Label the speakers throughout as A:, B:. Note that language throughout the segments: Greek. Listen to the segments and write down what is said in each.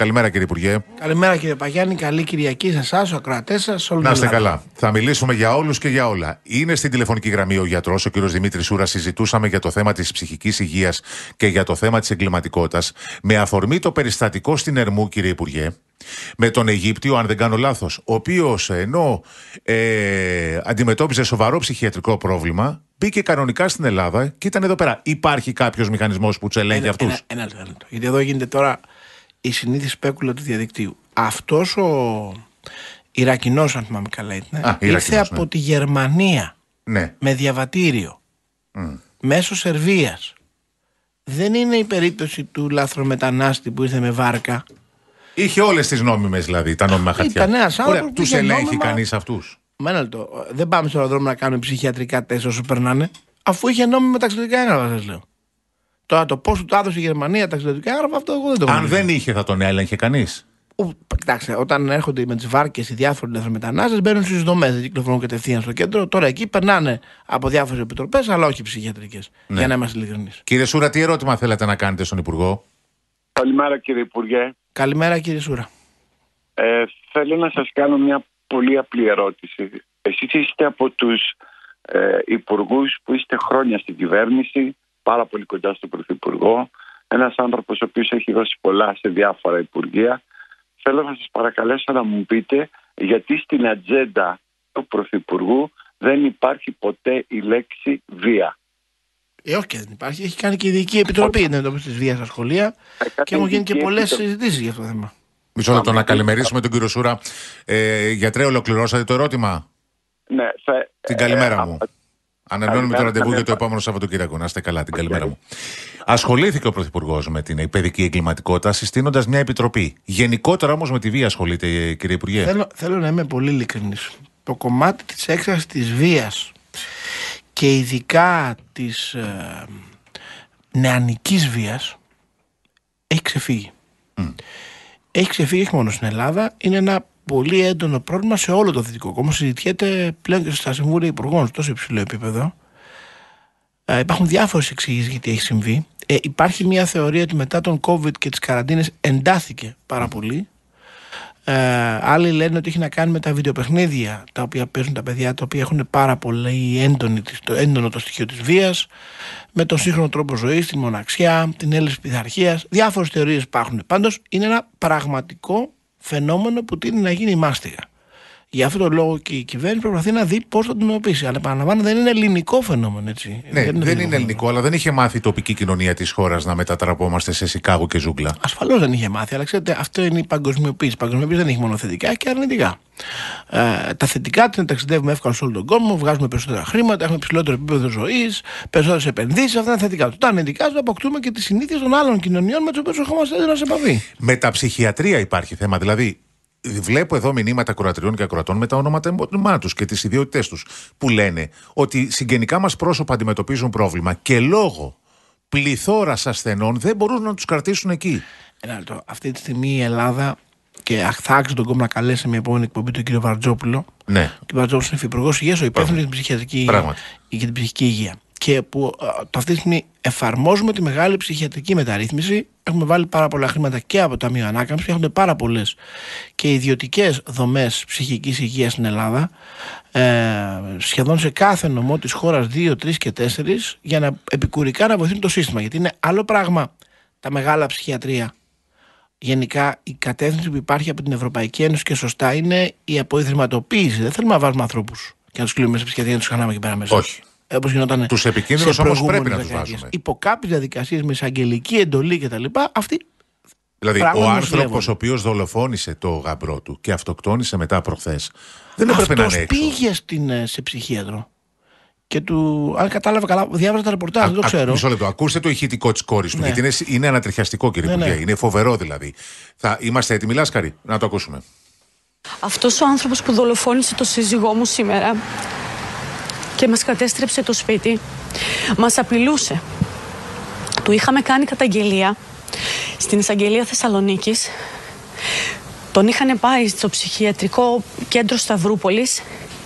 A: Καλημέρα κύριε Υπουργέ.
B: Καλημέρα κύριε Παγιάννη, καλή Κυριακή σε εσάς, ο ακροατές σας. Να είστε καλά.
A: Θα μιλήσουμε για όλους και για όλα. Είναι στην τηλεφωνική γραμμή ο γιατρός, ο κύριος Δημήτρης Σούρα. Συζητούσαμε για το θέμα της ψυχικής υγείας και για το θέμα της εγκληματικότητας. Με αφορμή το περιστατικό στην Ερμού, κύριε Υπουργέ, με τον Αιγύπτιο, αν δεν κάνω λάθος, ο οποίος ενώ ε, αντιμετώπιζε σοβαρό ψυχιατρικό πρόβλημα, μπήκε κανονικά στην Ελλάδα και ήταν εδώ πέρα.
B: Υπάρχει κάποιος μηχανισμός που τους ελέγχει αυτούς. Ένα λεπτό. Γιατί εδώ γίνεται τώρα η συνήθι σπέκουλα του διαδικτύου. Αυτός ο Ιρακινός, αν θυμάμαι καλά ήρθε από ναι. τη Γερμανία ναι. με διαβατήριο μέσω Σερβίας. Δεν είναι η περίπτωση του λάθρομετανάστη που ήρθε με βάρκα.
A: Είχε όλες τις νόμιμες δηλαδή, τα νόμιμα χαρτιά. Ήταν ένας άνθρωπο. Του ελέγχει κανείς αυτούς.
B: Μένα το. Δεν πάμε στον δρόμο να κάνουμε ψυχιατρικά τεστ όσο περνάνε, αφού είχε νόμιμα ταξιδιωτικά έγγραφα, σας λέω. Τώρα το πόσο του άδωσε η Γερμανία ταξιδιωτικά έγγραφα, αυτό εγώ δεν το Αν δεν είχε, θα τον έλεγχε κανεί. Κοιτάξτε, όταν έρχονται με τις βάρκες οι διάφοροι λαθρομετανάστες, μπαίνουν στις δομές, δεν κυκλοφορούν κατευθείαν στο κέντρο. Τώρα εκεί περνάνε από διάφορες επιτροπές, αλλά όχι ψυχιατρικές. Ναι. Για να είμαστε ειλικρινείς. Κύριε Σούρα, τι ερώτημα θέλετε να κάνετε στον Υπουργό. Καλημέρα, κύριε Υπουργέ. Καλημέρα, κύριε Σούρα. Ε, θέλω να σας κάνω μια πολύ απλή ερώτηση.
A: Εσείς είστε από τους ε, υπουργούς που είστε χρόνια στην κυβέρνηση πάρα πολύ κοντά στον Πρωθυπουργό, ένας άνθρωπος ο οποίος έχει δώσει πολλά σε διάφορα υπουργεία. Θέλω να σας παρακαλέσω να μου πείτε γιατί στην ατζέντα του Πρωθυπουργού δεν υπάρχει ποτέ η λέξη βία.
B: Ε, όχι δεν υπάρχει. Έχει κάνει και η Ειδική Επιτροπή την εντοπίσει τη βίας στα σχολεία ε, και έχουν γίνει και πολλέ συζητήσεις για αυτό το θέμα.
A: Μισό λεπτό να καλημερίσουμε τον κύριο Σούρα. Ε, γιατρέ, ολοκληρώσατε το ερώτημα. Ναι, Την καλημέρα ε, μου. Ανανεώνουμε το ραντεβού για το επόμενο Σαββατοκύριακο. Να είστε καλά, την καλημέρα μου. Ασχολήθηκε ο Πρωθυπουργός με την παιδική εγκληματικότητα, συστήνοντας μια επιτροπή. Γενικότερα όμως με τη βία ασχολείται, κύριε Υπουργέ. Θέλω,
B: θέλω να είμαι πολύ ειλικρινής. Το κομμάτι της έξαρση της βίας και ειδικά της ε, νεανικής βίας έχει ξεφύγει. Έχει ξεφύγει όχι μόνο στην Ελλάδα, είναι ένα πολύ έντονο πρόβλημα σε όλο το Δυτικό Κόμμα. Συζητιέται πλέον και στα Συμβούλια Υπουργών σε τόσο υψηλό επίπεδο. Ε, υπάρχουν διάφορες εξηγήσεις γιατί έχει συμβεί. Ε, υπάρχει μια θεωρία ότι μετά τον COVID και τις καραντίνες εντάθηκε πάρα πολύ. Ε, άλλοι λένε ότι έχει να κάνει με τα βιντεοπαιχνίδια τα οποία παίζουν τα παιδιά, τα οποία έχουν πάρα πολύ έντονη, το, έντονο το στοιχείο της βίας, με τον σύγχρονο τρόπο ζωής, τη μοναξιά, την έλλειψη πειθαρχίας. Διάφορες θεωρίες υπάρχουν. Πάντως είναι ένα πραγματικό φαινόμενο που τίνει να γίνει μάστιγα. Για αυτόν τον λόγο και η κυβέρνηση προσπαθεί να δει πώς θα το αντιμετωπίσει. Αλλά επαναλαμβάνω, δεν είναι ελληνικό φαινόμενο έτσι. Ναι, δεν είναι, δεν ελληνικό, είναι ελληνικό, αλλά δεν είχε
A: μάθει η τοπική κοινωνία της χώρας να μετατραπόμαστε σε Σικάγο και Ζούγκλα.
B: Ασφαλώς δεν είχε μάθει, αλλά ξέρετε, αυτό είναι η παγκοσμιοποίηση. Η παγκοσμιοποίηση δεν έχει μόνο θετικά και αρνητικά. Ε, τα θετικά την ταξιδεύουμε εύκολα σε όλο τον κόσμο, βγάζουμε περισσότερα χρήματα, έχουμε υψηλότερο επίπεδο ζωής, περισσότερες επενδύσεις. Αυτά είναι θετικά. Τα αρνητικά του αποκτούμε και τις συνήθειες των άλλων κοινωνιών με του οποίου ερχόμαστε σε επαφή. Με τα ψυχιατρία
A: υπάρχει θέμα. Δηλαδή, Βλέπω εδώ μηνύματα κροατριών και ακροατών με τα ονόματα τους και τις ιδιότητές τους που λένε ότι συγγενικά μας πρόσωπα αντιμετωπίζουν πρόβλημα και λόγω
B: πληθώρας ασθενών δεν μπορούν να τους κρατήσουν εκεί. Ένα λεπτό, αυτή τη στιγμή η Ελλάδα και θα τον κόμμα να καλέσει μια επόμενη εκπομπή τον κύριο Βαρτζόπουλο. Ναι. Ο κύριος Βαρτζόπουλος είναι υφυπουργός υγείας, ο υπεύθυνος για την ψυχική υγεία και που ε, το αυτή τη στιγμή εφαρμόζουμε τη μεγάλη ψυχιατρική μεταρρύθμιση. Έχουμε βάλει πάρα πολλά χρήματα και από το Ταμείο Ανάκαμψης. Έχουν πάρα πολλές και ιδιωτικές δομές ψυχικής υγείας στην Ελλάδα. Ε, σχεδόν σε κάθε νομό της χώρας, 2, 3 και 4, για να επικουρικά να βοηθούν το σύστημα. Γιατί είναι άλλο πράγμα τα μεγάλα ψυχιατρία. Γενικά η κατεύθυνση που υπάρχει από την Ευρωπαϊκή Ένωση και σωστά είναι η αποϊδρυματοποίηση. Δεν θέλουμε να βάζουμε ανθρώπους και να τους κλείνουμε σε ψυχιατρία να τους χανάμε και πέρα μέσα. Όχι όπως γινόταν. Του επικίνδυνους όμως πρέπει να τους βάζουμε. Υπό κάποιες διαδικασίες με εισαγγελική εντολή κτλ. Αυτή Δηλαδή, ο άνθρωπο
A: ο οποίος δολοφόνησε το γαμπρό του και αυτοκτόνησε μετά προχθές, δεν έπρεπε να είναι
B: πήγε στην, ε, σε ψυχίατρο. Και του, αν κατάλαβα καλά, διάβαζα τα ρεπορτάζ, δεν το ξέρω. Μισό
A: λεπτό, ακούστε το ηχητικό της κόρης του, ναι. γιατί είναι, είναι ανατριχιαστικό, κύριε ναι, ναι. Είναι φοβερό δηλαδή. Θα, είμαστε έτοιμοι, Λάσκαρη, να το ακούσουμε. Αυτός ο άνθρωπος που δολοφόνησε το σύζυγό μου σήμερα και μας κατέστρεψε το σπίτι. Μας απειλούσε. Του είχαμε κάνει καταγγελία στην εισαγγελία Θεσσαλονίκης. Τον είχαν πάει στο ψυχιατρικό κέντρο Σταυρούπολης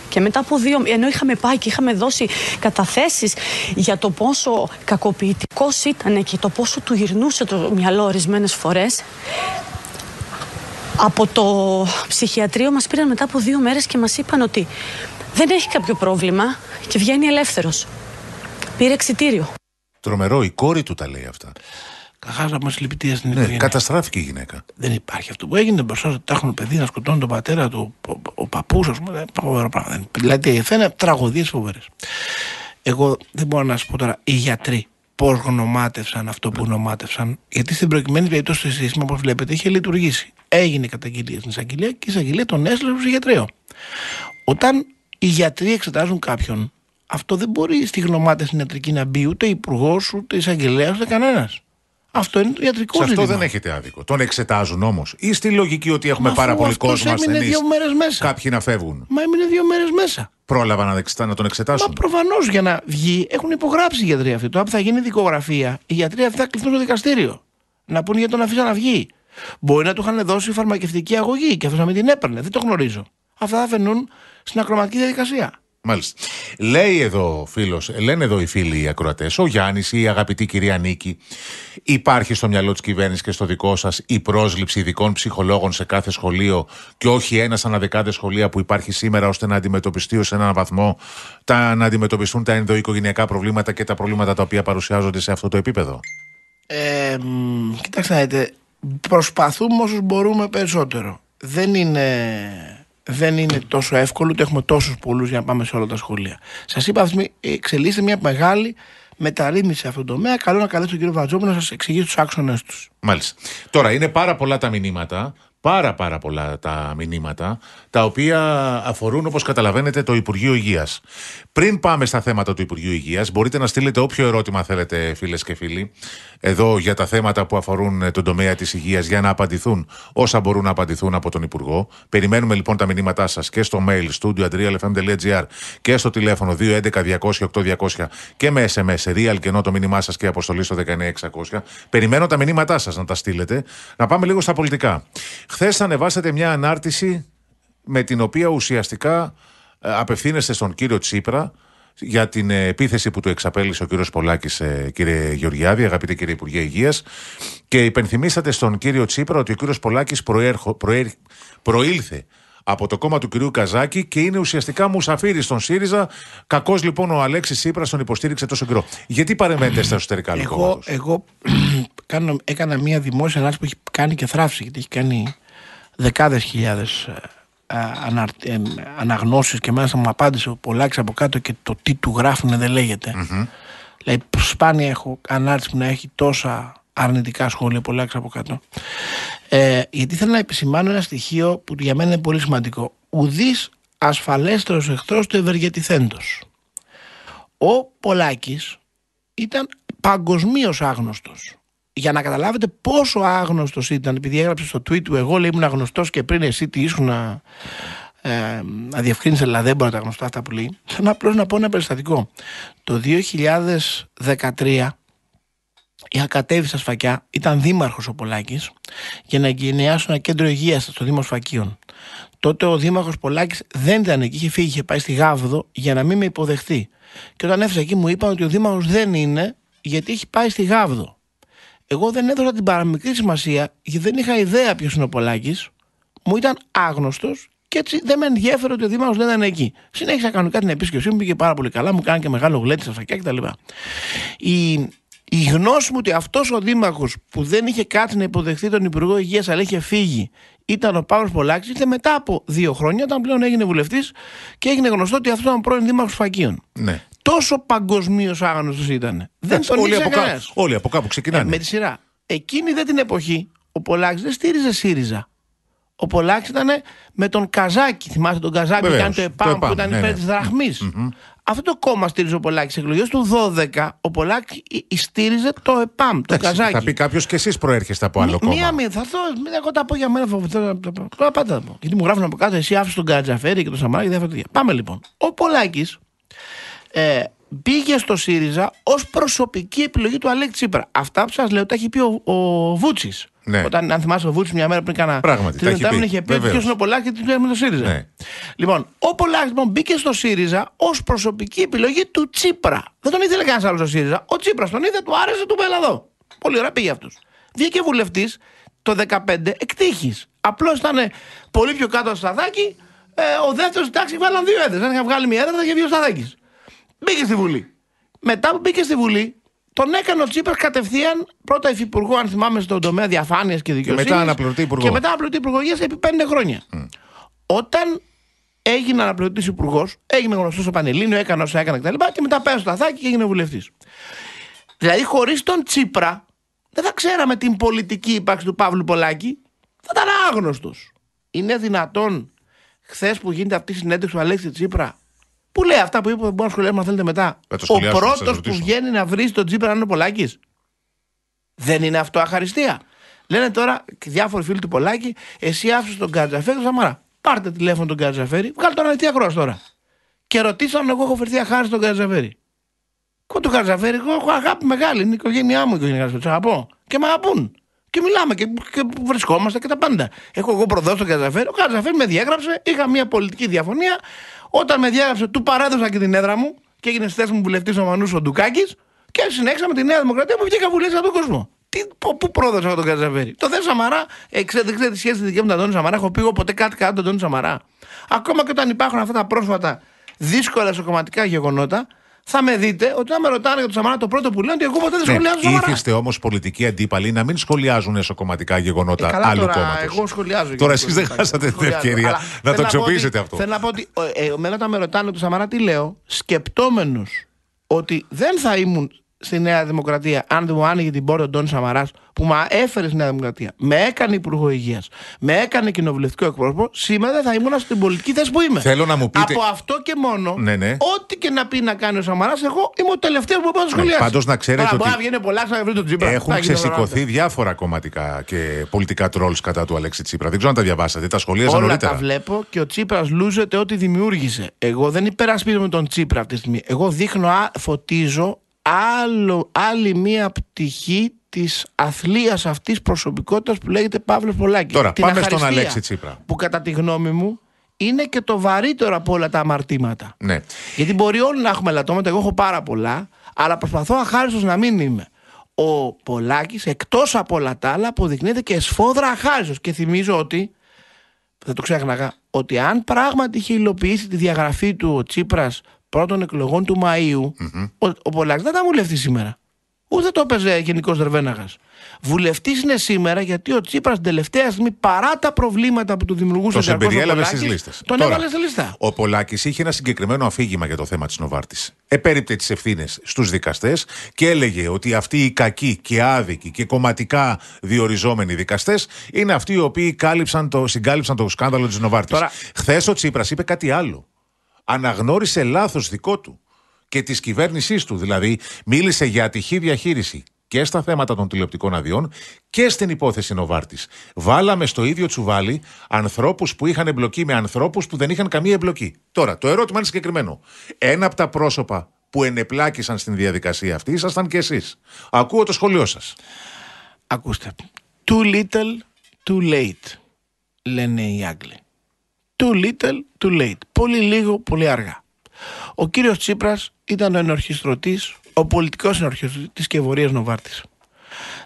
A: και μετά από δύο, ενώ είχαμε πάει και είχαμε δώσει καταθέσεις για το πόσο κακοποιητικός ήταν και το πόσο του γυρνούσε το μυαλό ορισμένες φορές, από το ψυχιατρίο μας πήραν μετά από δύο μέρες και μας είπαν ότι δεν έχει κάποιο πρόβλημα και βγαίνει ελεύθερος. Πήρε εξητήριο. Τρομερό,
B: η κόρη του τα λέει αυτά. Καχάρα μα λυπητήρια στην ναι, Καταστράφηκε η γυναίκα. Δεν υπάρχει αυτό που έγινε μπροστά να Τάχουν παιδί να σκοτώνουν τον πατέρα του, ο, ο, ο παππούς, ας πούμε. φοβερό πράγμα. Δηλαδή, είναι τραγωδίες φοβερές. Εγώ δεν μπορώ να σας πω τώρα οι γιατροί πώς γνωμάτευσαν αυτό που γνωμάτευσαν. Γιατί στην προκειμένη περίπτωση το σύστημα, όπως βλέπετε, είχε λειτουργήσει. Έγινε καταγγελία στην εισαγγελία και η εισαγγελία τον έστειλε στο γιατρέο. Όταν οι γιατροί εξετάζουν κάποιον. Αυτό δεν μπορεί στη γνωμάτια στην ιατρική να μπει ούτε υπουργός, ούτε εισαγγελέας, ούτε κανένας. Αυτό είναι το ιατρικό ζήτημα. Σε αυτό ζήτημα. δεν
A: έχετε άδικο. Τον εξετάζουν όμως. Ή στη λογική ότι έχουμε Μα πάρα πολύ κόσμο ασθενείς. δύο μέρες μέσα. Κάποιοι να φεύγουν.
B: Μα έμεινε δύο μέρες μέσα.
A: Πρόλαβα να, να τον εξετάσουν.
B: Μα προφανώς για να βγει έχουν υπογράψει οι γιατροί αυτοί. Τώρα θα γίνει δικογραφία, οι γιατροί αυτοί θα κληθούν στο δικαστήριο. Να πούνε για τον αφήσα να βγει. Μπορεί να του είχαν δώσει φαρμακευτική αγωγή και αυτός να μην την έπαιρνε. Δεν το γνωρίζω. Αυτά θα φαινούν στην ακροματική διαδικασία.
A: Μάλιστα. Λέει εδώ φίλος, λένε εδώ οι φίλοι οι ακροατές, ο Γιάννης ή η αγαπητή κυρία Νίκη, υπάρχει στο μυαλό της κυβέρνησης και στο δικό σας η πρόσληψη ειδικών ψυχολόγων σε κάθε σχολείο και όχι ένα αναδεκάδε σχολεία που υπάρχει σήμερα, ώστε να αντιμετωπιστεί ως έναν βαθμό τα, να αντιμετωπιστούν τα ενδοοικογενειακά προβλήματα και τα προβλήματα τα οποία παρουσιάζονται σε αυτό το επίπεδο.
B: Ε, κοιτάξτε, προσπαθούμε όσους μπορούμε περισσότερο. Δεν είναι δεν είναι τόσο εύκολο, ούτε έχουμε τόσους πολλούς για να πάμε σε όλα τα σχολεία. Σας είπα, ε, εξελίσσεται μια μεγάλη μεταρρύθμιση σε αυτόν τον τομέα. Καλό να καλέσω τον κύριο Βατζόπουλο να σας εξηγήσει τους άξονε τους.
A: Μάλιστα. Τώρα, είναι πάρα πολλά τα μηνύματα πάρα πάρα πολλά τα μηνύματα, τα οποία αφορούν, όπως καταλαβαίνετε, το Υπουργείο Υγείας. Πριν πάμε στα θέματα του Υπουργείου Υγείας, μπορείτε να στείλετε όποιο ερώτημα θέλετε, φίλες και φίλοι, εδώ για τα θέματα που αφορούν τον τομέα της υγείας, για να απαντηθούν όσα μπορούν να απαντηθούν από τον Υπουργό. Περιμένουμε λοιπόν τα μηνύματά σας και στο mail studio.adrialfm.gr και στο τηλέφωνο 211-200-8200 και με SMS real και ενώ το μήνυμά σας και αποστολή στο 19600. Περιμένω τα μηνύματά σας να τα στείλετε. Να πάμε λίγο στα πολιτικά. Χθες ανεβάσατε μια ανάρτηση με την οποία ουσιαστικά ε, απευθύνεστε στον κύριο Τσίπρα για την ε, επίθεση που του εξαπέλυσε ο κύριος Πολάκης, ε, κύριε Γεωργιάδη, αγαπητέ κύριε Υπουργέ Υγείας και υπενθυμίσατε στον κύριο Τσίπρα ότι ο κύριος Πολάκης προήλθε από το κόμμα του κυρίου Καζάκη και είναι ουσιαστικά μουσαφίρι στον ΣΥΡΙΖΑ. κακός λοιπόν ο Αλέξης Σύπρα τον υποστήριξε τόσο καιρό. Γιατί παρεμβαίνετε στα εσωτερικά Εγώ,
B: εγώ έκανα, μία δημόσια ανάλυση που έχει κάνει και θράψει, γιατί έχει κάνει δεκάδες χιλιάδες ε, αναγνώσει αναγνώσεις και μέσα μου απάντησε ο Πολάκης από κάτω και το τι του γράφουν δεν λέγεται. Δηλαδή σπάνια έχω ανάρτηση που να έχει τόσα αρνητικά σχόλια Πολάκης από κάτω. Ε, γιατί θέλω να επισημάνω ένα στοιχείο που για μένα είναι πολύ σημαντικό. Ουδής ασφαλέστερος εχθρός του ευεργετηθέντος. Ο Πολάκης ήταν παγκοσμίως άγνωστος για να καταλάβετε πόσο άγνωστος ήταν, επειδή έγραψε στο tweet του, εγώ λέει ήμουν γνωστό και πριν εσύ τι ήσουν να, ε, να διευκρίνησες, αλλά δεν μπορεί να τα γνωστά αυτά που λέει. Θέλω απλώς να πω ένα περιστατικό. Το 2013 είχα κατέβει στα Σφακιά, ήταν δήμαρχος ο Πολάκης, για να εγκαινιάσω ένα κέντρο υγείας στο Δήμο Σφακίων. Τότε ο Δήμαρχος Πολάκης δεν ήταν εκεί, είχε φύγει, είχε πάει στη Γάβδο για να μην με υποδεχθεί. Και όταν έφυγα εκεί μου είπαν ότι ο Δήμαρχος δεν είναι γιατί έχει πάει στη Γάβδο. Εγώ δεν έδωσα την παραμικρή σημασία γιατί δεν είχα ιδέα ποιος είναι ο Πολάκης. Μου ήταν άγνωστος και έτσι δεν με ενδιέφερε ότι ο Δήμαρχος δεν ήταν εκεί. Συνέχισα κανονικά την επίσκεψή μου, πήγε πάρα πολύ καλά, μου κάνει και μεγάλο γλέτη στα σακιά κτλ. Η, η γνώση μου ότι αυτός ο Δήμαρχος που δεν είχε κάτι να υποδεχθεί τον Υπουργό Υγείας αλλά είχε φύγει ήταν ο Παύλος Πολάκης, ήρθε μετά από δύο χρόνια, όταν πλέον έγινε βουλευτής και έγινε γνωστό ότι αυτός ήταν ο πρώην δήμαρχος Φακίων. Ναι. Τόσο παγκοσμίως άγνωστος ήταν. Δεν τον όλοι, από κάπου, όλοι από κάπου ξεκινάνε. Ε, με τη σειρά. Εκείνη δεν την εποχή ο Πολάκης δεν στήριζε ΣΥΡΙΖΑ. Ο Πολάκης ήταν με τον Καζάκη. Θυμάστε τον Καζάκη, Βεβαίως, που ήταν το ΕΠΑΜ, το ΕΠΑΜ που ήταν ναι, υπέρ ναι. της δραχμη αυτό το κόμμα στήριζε ο Πολάκης σε εκλογές του 12. Ο Πολάκης στήριζε το ΕΠΑΜ, το Εντάξει, Καζάκι. Θα πει κάποιος
A: και εσείς προέρχεστε από
B: άλλο κόμμα. Μία μία, θα το, μην εγώ τα πω για μένα. πάντα Γιατί μου γράφουν από κάτω, εσύ άφησες τον Κατζαφέρη και τον Σαμαράκη. Δεν θα Πάμε λοιπόν. Ο Πολάκης ε, πήγε στο ΣΥΡΙΖΑ ως προσωπική επιλογή του Αλέξη Τσίπρα. Αυτά που σας λέω τα έχει πει ο, ο ναι. Όταν, αν θυμάσαι, ο Βούτση μια μέρα πριν κάνα. Πράγματι. Τρει μετά είχε πει ποιος είναι ο Πολάκης και τι το ΣΥΡΙΖΑ. Ναι. Λοιπόν, ο Πολάκης λοιπόν, μπήκε στο ΣΥΡΙΖΑ ως προσωπική επιλογή του Τσίπρα. Δεν τον ήθελε κανένας άλλος στο ΣΥΡΙΖΑ. Ο Τσίπρας τον είδε, του άρεσε, του εδώ. Πολύ ωραία πήγε αυτός. Βγήκε βουλευτής το 15 εκτύχης. Απλώς ήταν ε, πολύ πιο κάτω στο Σταδάκι. Ε, ο δεύτερος, εντάξει, βάλαν δύο έδρες. Αν είχαν βγάλει μία έδρα, θα είχε βγει ο Σταθάκης. Μπήκε στη Βουλή. Μετά που μπήκε στη Βουλή, τον έκανε ο Τσίπρας κατευθείαν πρώτα υφυπουργό, αν θυμάμαι, στον τομέα διαφάνειας και δικαιοσύνης. Και μετά αναπληρωτή υπουργό. Και μετά αναπληρωτή υπουργό επί πέντε χρόνια. Όταν έγινε αναπληρωτής υπουργός, έγινε γνωστός στο Πανελίνο, έκανε όσα έκανε κτλ. Και, μετά πέρασε στο Αθάκι και έγινε βουλευτής. Δηλαδή, χωρίς τον Τσίπρα, δεν θα ξέραμε την πολιτική ύπαρξη του Παύλου Πολάκη. Θα ήταν άγνωστος. Είναι δυνατόν χθες που γίνεται αυτή η συνέντευξη του Αλέξη Τσίπρα που λέει αυτά που είπε, μπορεί να σχολιάσουμε αν θέλετε μετά. ο πρώτος που βγαίνει να βρει τον Τζίπρα είναι ο Πολάκης. Δεν είναι αυτό αχαριστία. Λένε τώρα διάφοροι φίλοι του Πολάκη, εσύ άφησες τον Κατζαφέρη του Σαμαρά. Πάρτε τηλέφωνο τον Κατζαφέρη, βγάλτε τον αριθμό ακρό τώρα. Και ρωτήσανε, εγώ έχω φερθεί αχάρη στον Κατζαφέρη. Κού του Κατζαφέρη, εγώ έχω αγάπη μεγάλη, είναι η οικογένειά μου η οικογένειά Και με αγαπούν και μιλάμε και, και βρισκόμαστε και τα πάντα. Έχω εγώ προδώσει τον Καζαφέρη, Ο Καζαφέρη με διέγραψε. Είχα μια πολιτική διαφωνία. Όταν με διέγραψε, του παράδοσα και την έδρα μου και έγινε στη θέση μου βουλευτής ο Μανούς ο Και συνέχισα με τη Νέα Δημοκρατία που βγήκα βουλευτή από τον κόσμο. Τι, πού πρόδωσα εγώ τον Καζαφέρη. Το δε Σαμαρά, ε, ξέρετε, ξέρετε τη σχέση δική μου με τον Αντώνη Σαμαρά. Έχω πει εγώ ποτέ κάτι κάτω τον Αντώνη Σαμαρά. Ακόμα και όταν υπάρχουν αυτά τα πρόσφατα δύσκολα σοκοματικά γεγονότα, θα με δείτε ότι να με ρωτάνε για τον Σαμαρά το πρώτο που λένε ότι εγώ ποτέ δεν ναι, σχολιάζω.
A: Ναι, όμως πολιτικοί αντίπαλοι να μην σχολιάζουν εσωκομματικά γεγονότα ε, άλλου κόμματος.
B: Εγώ σχολιάζω. Τώρα εσείς δεν χάσατε την ευκαιρία να το αξιοποιήσετε αυτό. Θέλω να πω ότι ε, ε, εμένα όταν με ρωτάνε τον Σαμαρά τι λέω, σκεπτόμενος ότι δεν θα ήμουν στη Νέα Δημοκρατία, αν δεν μου άνοιγε την πόρτα ο Ντόνι Σαμαράς, που με έφερε στη Νέα Δημοκρατία, με έκανε υπουργό υγείας, με έκανε κοινοβουλευτικό εκπρόσωπο, σήμερα θα ήμουν στην πολιτική θέση που είμαι. Θέλω να μου πείτε. Από αυτό και μόνο, ναι, ναι. ό,τι και να πει να κάνει ο Σαμαράς, εγώ είμαι ο τελευταίος που μπορεί να ναι, σχολιάσει. Ναι, Πάντως να ξέρετε. ότι... Μπορεί να βγαίνει πολλά, να βρει τον Τσίπρα. Έχουν ξεσηκωθεί
A: διάφορα κομματικά και πολιτικά τρόλ κατά του Αλέξη Τσίπρα. Δεν ξέρω αν τα διαβάσατε. Τα σχολεία Όλα νωρίτερα. Τα
B: βλέπω και ο Τσίπρας λούζεται ό,τι δημιούργησε. Εγώ δεν υπερασπίζομαι τον Τσίπρα αυτή τη στιγμή. Εγώ δείχνω, α, φωτίζω άλλο, άλλη μία πτυχή της αθλίας αυτής προσωπικότητας που λέγεται Παύλος Πολάκης. Τώρα, την πάμε στον Αλέξη Τσίπρα. Που κατά τη γνώμη μου είναι και το βαρύτερο από όλα τα αμαρτήματα. Ναι. Γιατί μπορεί όλοι να έχουμε λατώματα, εγώ έχω πάρα πολλά, αλλά προσπαθώ αχάριστος να μην είμαι. Ο Πολάκης, εκτός από όλα τα άλλα, αποδεικνύεται και σφόδρα αχάριστος. Και θυμίζω ότι. Θα το ξέχναγα. Ότι αν πράγματι είχε υλοποιήσει τη διαγραφή του ο Τσίπρας πρώτων εκλογών του μαιου mm ο, ο Πολάκης δεν ήταν βουλευτή σήμερα. Ούτε το έπαιζε γενικός Δερβέναγας. Βουλευτής είναι σήμερα γιατί ο Τσίπρας την τελευταία στιγμή παρά τα προβλήματα που του δημιουργούσε τον Τσίπρα. στις λίστες. Τον έβαλε στη λίστα.
A: Ο Πολάκης είχε ένα συγκεκριμένο αφήγημα για το θέμα της Νοβάρτης. Επέριπτε τις ευθύνες στους δικαστές και έλεγε ότι αυτοί οι κακοί και άδικοι και κομματικά διοριζόμενοι δικαστές είναι αυτοί οι οποίοι κάλυψαν το, συγκάλυψαν το σκάνδαλο της Νοβάρτης. Χθες ο Τσίπρας είπε κάτι άλλο αναγνώρισε λάθος δικό του και της κυβέρνησής του. Δηλαδή, μίλησε για ατυχή διαχείριση και στα θέματα των τηλεοπτικών αδειών και στην υπόθεση Νοβάρτης. Βάλαμε στο ίδιο τσουβάλι ανθρώπους που είχαν εμπλοκή με ανθρώπους που δεν είχαν καμία εμπλοκή. Τώρα, το ερώτημα είναι συγκεκριμένο. Ένα από τα πρόσωπα που ενεπλάκησαν στην διαδικασία αυτή ήσασταν και εσείς. Ακούω
B: το σχόλιο σας. Ακούστε. Too little, too late, λένε οι Άγγλοι. Too little, too late. Πολύ λίγο, πολύ αργά. Ο κύριος Τσίπρας ήταν ο ενορχιστρωτής, ο πολιτικός ενορχιστρωτής της βορείας Νοβάρτης.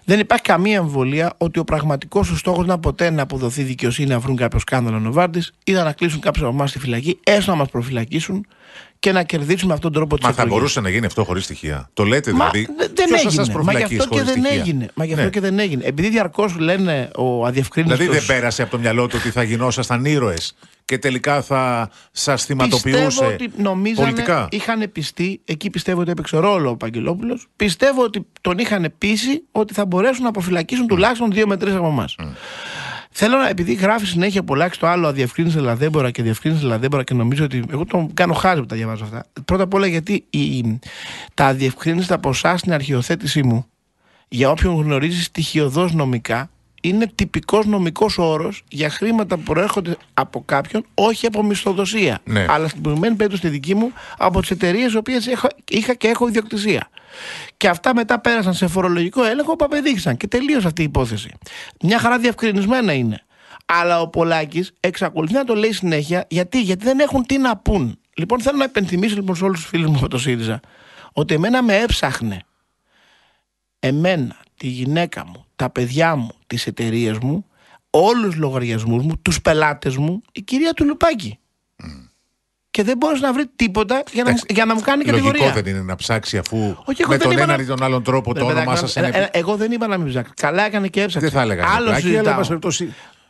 B: Δεν υπάρχει καμία εμβολια ότι ο πραγματικός του στόχο να ποτέ να αποδοθεί δικαιοσύνη να βρουν κάποιο σκάνδαλο Νοβάρτης ή να κλείσουν κάποιους από εμάς στη φυλακή, έστω να μας προφυλακίσουν και να κερδίσουμε αυτόν τον τρόπο της Μα θα μπορούσε
A: να γίνει αυτό χωρίς στοιχεία. Το λέτε Μα, δηλαδή.
B: Δεν έγινε. Μα γι' αυτό, και δεν έγινε. Μα γι αυτό ναι. και δεν έγινε. Επειδή διαρκώς λένε ο αδιευκρίνητο. Δηλαδή δεν
A: πέρασε από το μυαλό του ότι θα γινόσασταν ήρωες και τελικά θα σας θυματοποιούσε ότι
B: νομίζανε, πολιτικά. Είχαν πιστεί, εκεί πιστεύω ότι έπαιξε ρόλο ο Παγκελόπουλος. Πιστεύω ότι τον είχαν πείσει ότι θα μπορέσουν να αποφυλακίσουν mm. τουλάχιστον δύο με τρεις από εμάς. Mm. Θέλω να, επειδή γράφει συνέχεια πολλά και το άλλο, αδιευκρίνησε Λαδέμπορα και διευκρίνησε Λαδέμπορα και νομίζω ότι. Εγώ τον κάνω χάρη που τα διαβάζω αυτά. Πρώτα απ' όλα γιατί η, τα από ποσά στην αρχιοθέτησή μου, για όποιον γνωρίζει στοιχειοδός νομικά, είναι τυπικός νομικός όρος για χρήματα που προέρχονται από κάποιον, όχι από μισθοδοσία. Ναι. Αλλά στην προηγουμένη περίπτωση τη δική μου, από τις εταιρείες οι οποίες είχα και έχω ιδιοκτησία. Και αυτά μετά πέρασαν σε φορολογικό έλεγχο που απεδείχθησαν και τελείωσε αυτή η υπόθεση. Μια χαρά διευκρινισμένα είναι. Αλλά ο Πολάκης εξακολουθεί να το λέει συνέχεια γιατί, γιατί δεν έχουν τι να πούν. Λοιπόν, θέλω να υπενθυμίσω λοιπόν σε όλους τους φίλους μου από το ΣΥΡΙΖΑ ότι εμένα με έψαχνε εμένα τη γυναίκα μου, τα παιδιά μου, τις εταιρείες μου, όλους τους λογαριασμούς μου, τους πελάτες μου, η κυρία του Λουπάκη. Και δεν μπορείς να βρεις τίποτα για να, Εντάξει, για να μου κάνει λογικό κατηγορία. Λογικό δεν
A: είναι να ψάξει αφού Όχι, με τον έναν ή τον άλλον τρόπο το όνομά σας ε, είναι. Ε,
B: εγώ δεν είπα να μην ψάξει. Καλά έκανε και έψαξε. Δεν θα έλεγα. Άλλο ζητάω.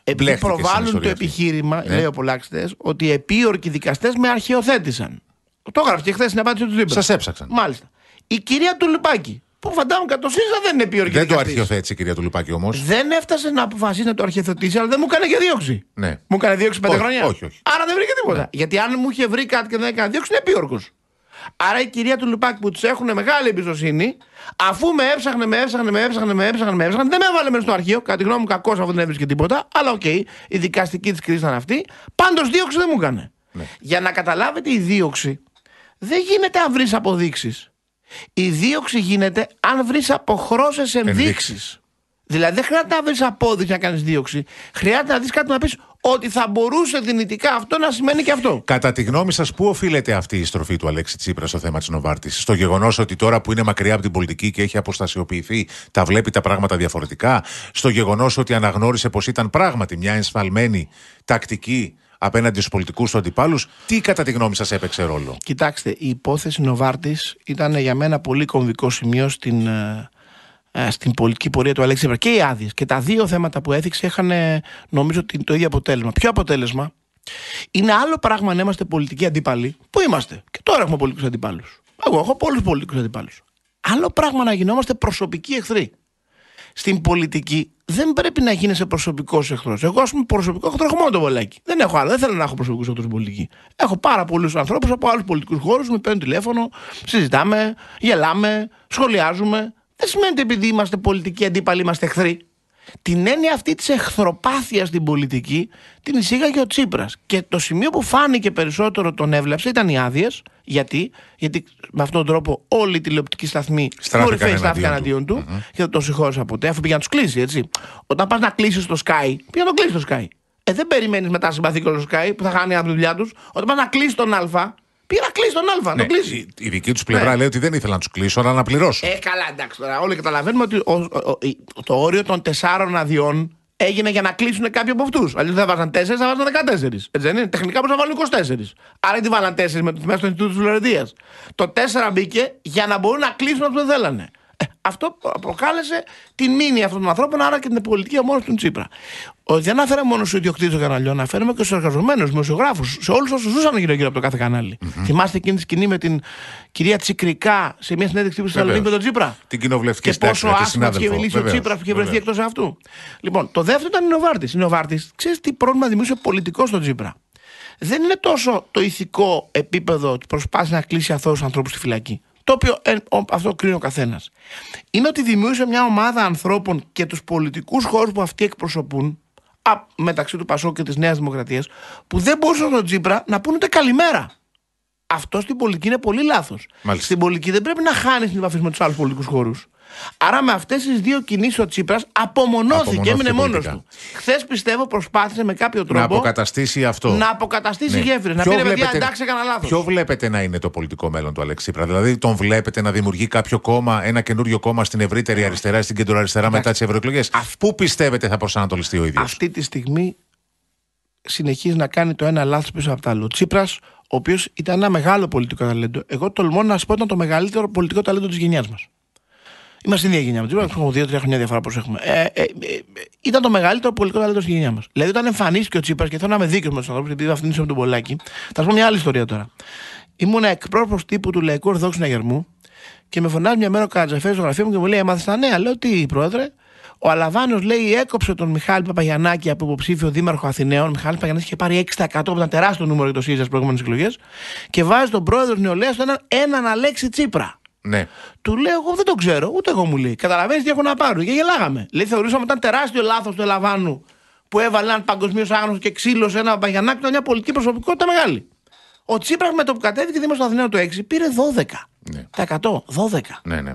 B: Επειδή προβάλλουν το επιχείρημα, ναι. λέει ο Πολάξτες, ότι οι επίορκοι δικαστές με αρχαιοθέτησαν. Το έγραψε και χθες στην απάντηση του Τζίμπερ. Σας έψαξαν. Μάλιστα. Η κυρία του Λουπάκη που φαντάζομαι κατ' δεν είναι ποιορκή. Δεν το
A: αρχιοθέτησε η κυρία Τουλουπάκη όμως.
B: Δεν έφτασε να αποφασίσει να το αρχιοθετήσει, αλλά δεν μου έκανε και δίωξη. Ναι. Μου έκανε δίωξη πέντε χρόνια. Όχι, όχι. Άρα δεν βρήκε τίποτα. Ναι. Γιατί αν μου είχε βρει κάτι και δεν έκανε δίωξη, είναι επίορκο. Άρα η κυρία Τουλουπάκη που τους έχουν μεγάλη εμπιστοσύνη, αφού με έψαχνε, με έψαχνε, με έψαχνε, με έψαχνε, με έψαχνε, δεν με έβαλε μέσα στο αρχείο. Κατά τη γνώμη μου, κακός αφού δεν έβρισκε τίποτα. Αλλά οκ, okay, η δικαστική της κρίση ήταν αυτή. Πάντως δίωξη δεν μου έκανε. Ναι. Για να καταλάβετε η δίωξη δεν γίνεται αν βρεις αποδείξεις. Η δίωξη γίνεται αν βρεις αποχρώσεις ενδείξεις. Δηλαδή δεν χρειάζεται να βρεις απόδειξη να κάνεις δίωξη. Χρειάζεται να δεις κάτι να πεις ότι θα μπορούσε δυνητικά αυτό να σημαίνει και αυτό. Κατά τη γνώμη σας, πού οφείλεται αυτή η
A: στροφή του Αλέξη Τσίπρας στο θέμα της Νοβάρτης, στο γεγονός ότι τώρα που είναι μακριά από την πολιτική και έχει αποστασιοποιηθεί, τα βλέπει τα πράγματα διαφορετικά, στο γεγονός ότι αναγνώρισε πως ήταν πράγματι μια ενσφαλμένη τακτική απέναντι στους πολιτικούς του αντιπάλους. Τι κατά τη γνώμη σας έπαιξε ρόλο.
B: Κοιτάξτε, η υπόθεση Νοβάρτης ήταν για μένα πολύ κομβικό σημείο στην, ε, ε, στην πολιτική πορεία του Αλέξη Και οι άδειες. Και τα δύο θέματα που έθιξε είχαν νομίζω το ίδιο αποτέλεσμα. Ποιο αποτέλεσμα. Είναι άλλο πράγμα να είμαστε πολιτικοί αντίπαλοι. Πού είμαστε. Και τώρα έχουμε πολιτικούς αντιπάλους. Εγώ έχω πολλούς πολιτικούς αντιπάλους. Άλλο πράγμα να γινόμαστε προσωπικοί εχθροί στην πολιτική δεν πρέπει να γίνεσαι προσωπικός εχθρός. Εγώ, ας πούμε, προσωπικό έχω μόνο το βολάκι. Δεν έχω άλλο. Δεν θέλω να έχω προσωπικούς εχθρούς στην πολιτική. Έχω πάρα πολλούς ανθρώπους από άλλους πολιτικούς χώρους, Με παίρνουν τηλέφωνο, συζητάμε, γελάμε, σχολιάζουμε. Δεν σημαίνει ότι επειδή είμαστε πολιτικοί αντίπαλοι είμαστε εχθροί. Την έννοια αυτή της εχθροπάθειας στην πολιτική την εισήγαγε ο Τσίπρας. Και το σημείο που φάνηκε περισσότερο τον έβλεψε ήταν οι άδειες. Γιατί? Γιατί με αυτόν τον τρόπο όλοι οι τηλεοπτικοί σταθμοί κορυφαίοι εναντίον του. mm Και δεν τον συγχώρησα ποτέ, αφού πήγε να τους κλείσει, έτσι. Όταν πας να κλείσεις το Sky, πήγε να τον κλείσεις το Sky. Ε, δεν περιμένεις μετά συμπαθήκοντα το Sky που θα χάνει από του δουλειά τους. Όταν πας να κλείσεις τον Α, Πήρα κλείσει τον Άλφα, ναι. τον
A: Η δική τους πλευρά ναι. λέει ότι δεν ήθελα να τους κλείσω, αλλά να πληρώσω.
B: Ε, καλά, εντάξει τώρα. Όλοι καταλαβαίνουμε ότι το όριο των τεσσάρων αδειών έγινε για να κλείσουν κάποιοι από αυτούς. Αλλιώς δεν θα βάζαν 4, θα βάζαν 14. δεν είναι. Τεχνικά μπορούσαν να βάλουν 24. Άρα τι βάλαν τέσσερις με το μέσα του Ινστιτούτου τη Το τέσσερα μπήκε για να μπορούν να κλείσουν αυτό που δεν θέλανε αυτό προκάλεσε την μήνυα αυτών των ανθρώπων, άρα και την πολιτική ομόνωση του Τσίπρα. Δεν αναφέραμε μόνο στους ιδιοκτήτες των καναλιών, αναφέραμε και στους εργαζομένους, δημοσιογράφους, σε όλους όσους ζούσαν γύρω-γύρω από το κάθε κανάλι. Mm-hmm. Θυμάστε εκείνη τη σκηνή με την κυρία Τσικρικά σε μια συνέντευξη που Θεσσαλονίκη με τον Τσίπρα. Την
A: κοινοβουλευτική Και πόσο άσχημα είχε μιλήσει ο Τσίπρας που είχε βρεθεί
B: εκτός αυτού. Λοιπόν, το δεύτερο ήταν η Νοβάρτης. Η Νοβάρτης, ξέρεις τι πρόβλημα δημιούργησε πολιτικός στον Τσίπρα. Δεν είναι τόσο το ηθικό επίπεδο ότι προσπάθεια να κλείσει αθώους ανθρώπους στη φυλακή. Το οποίο ε, αυτό κρίνει ο καθένας. Είναι ότι δημιούργησε μια ομάδα ανθρώπων και τους πολιτικούς χώρους που αυτοί εκπροσωπούν, μεταξύ του Πασό και της Νέας Δημοκρατίας, που δεν μπορούσαν τον Τζίπρα να πούνε ούτε καλημέρα. Αυτό στην πολιτική είναι πολύ λάθος. Στην πολιτική δεν πρέπει να χάνεις την επαφή με τους άλλους πολιτικούς χώρους. Άρα με αυτές τις δύο κινήσεις ο Τσίπρας απομονώθηκε, έμεινε μόνος του. Χθες πιστεύω προσπάθησε με κάποιο τρόπο. Να
A: αποκαταστήσει αυτό. Να αποκαταστήσει ναι. γέφυρε. Να πει παιδιά, εντάξει, έκανα λάθος. Ποιο βλέπετε να είναι το πολιτικό μέλλον του Αλεξίπρα. Δηλαδή, τον βλέπετε να δημιουργεί κάποιο κόμμα, ένα καινούριο κόμμα στην ευρύτερη αριστερά, στην κεντροαριστερά μετά τις ευρωεκλογές. Πού πιστεύετε θα προσανατολιστεί ο ίδιος.
B: Αυτή τη στιγμή συνεχίζει να κάνει το ένα λάθος πίσω από τα άλλο. Τσίπρας, ο οποίος ήταν ένα μεγάλο πολιτικό ταλέντο. Εγώ τολμώ να σου πω ήταν το μεγαλύτερο πολιτικό ταλέντο της γενιάς μας. Είμαστε στην ίδια γενιά με την εχουμε Έχουμε δύο-τρία χρόνια διαφορά πώς έχουμε. Ε, ε, ε, ήταν το μεγαλύτερο πολιτικό ταλέντος στη γενιά μας. Δηλαδή, όταν εμφανίστηκε ο Τσίπρα και θέλω να είμαι δίκαιος με τους ανθρώπους, επειδή αυτήν με τον Πολάκη, θα σα πω μια άλλη ιστορία τώρα. Ήμουν εκπρόσωπος τύπου του Λαϊκού Ορθόδοξου Ναγερμού και με φωνάζει μια μέρα ο Κατζαφέρη στο γραφείο μου και μου λέει: Έμαθες τα νέα. Λέω: Τι, πρόεδρε. Ο Αλαβάνος λέει: Έκοψε τον Μιχάλη Παπαγιανάκη από υποψήφιο δήμαρχο Αθηναίων. Μιχάλης Παπαγιανάκης είχε πάρει 6% από ένα τεράστιο νούμερο για το ΣΥΡΙΖΑ στις προηγούμενες εκλογές και βάζει τον πρόεδρο νεολαία έναν, έναν Αλέξη Τσίπρα. Ναι. Του λέω, εγώ δεν το ξέρω, ούτε εγώ μου λέει. Καταλαβαίνεις τι έχω να πάρω. Και γελάγαμε. Λέει, θεωρούσαμε ότι ήταν τεράστιο λάθος του Ελαβάνου που έβαλε έναν παγκοσμίω άγνωστο και ξύλος ένα παγιανάκι, μια πολιτική προσωπικότητα μεγάλη. Ο Τσίπρας με το που κατέβηκε δήμο του το 6 πήρε 12. Ναι. Τα 100, 12. Ναι, ναι.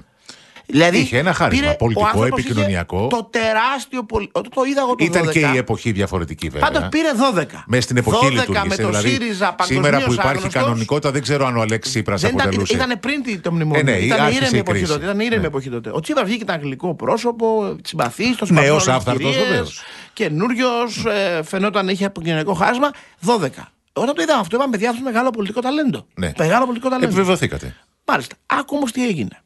A: Δηλαδή, Είχε ένα χάρισμα πήρε, πολιτικό, επικοινωνιακό. Το
B: τεράστιο. Το, Το είδα εγώ το Ήταν 12. και η
A: εποχή διαφορετική, βέβαια. Πάντως πήρε
B: 12. Μες στην εποχή 12 λειτουργήσε, με το δηλαδή, ΣΥΡΙΖΑ Σήμερα που υπάρχει άγνωστος, κανονικότητα,
A: δεν ξέρω αν ο Αλέξης Τσίπρα αποτελούσε. Ήταν
B: πριν το μνημόνιο. Ε, ναι, ήταν ήρεμη εποχή τότε. Ήταν ήρεμη ναι. εποχή τότε. Ο Τσίπρας βγήκε ήταν αγγλικό πρόσωπο, συμπαθή, το σπαθό. Νέο άφθαρτο βεβαίως. Καινούριος, ε, φαινόταν είχε επικοινωνιακό χάσμα 12. Όταν το είδαμε αυτό, είπαμε παιδιά, μεγάλο πολιτικό ταλέντο. Ναι. Μεγάλο πολιτικό ταλέντο. Επιβεβαιωθήκατε. Μάλιστα. Άκου όμως τι έγινε.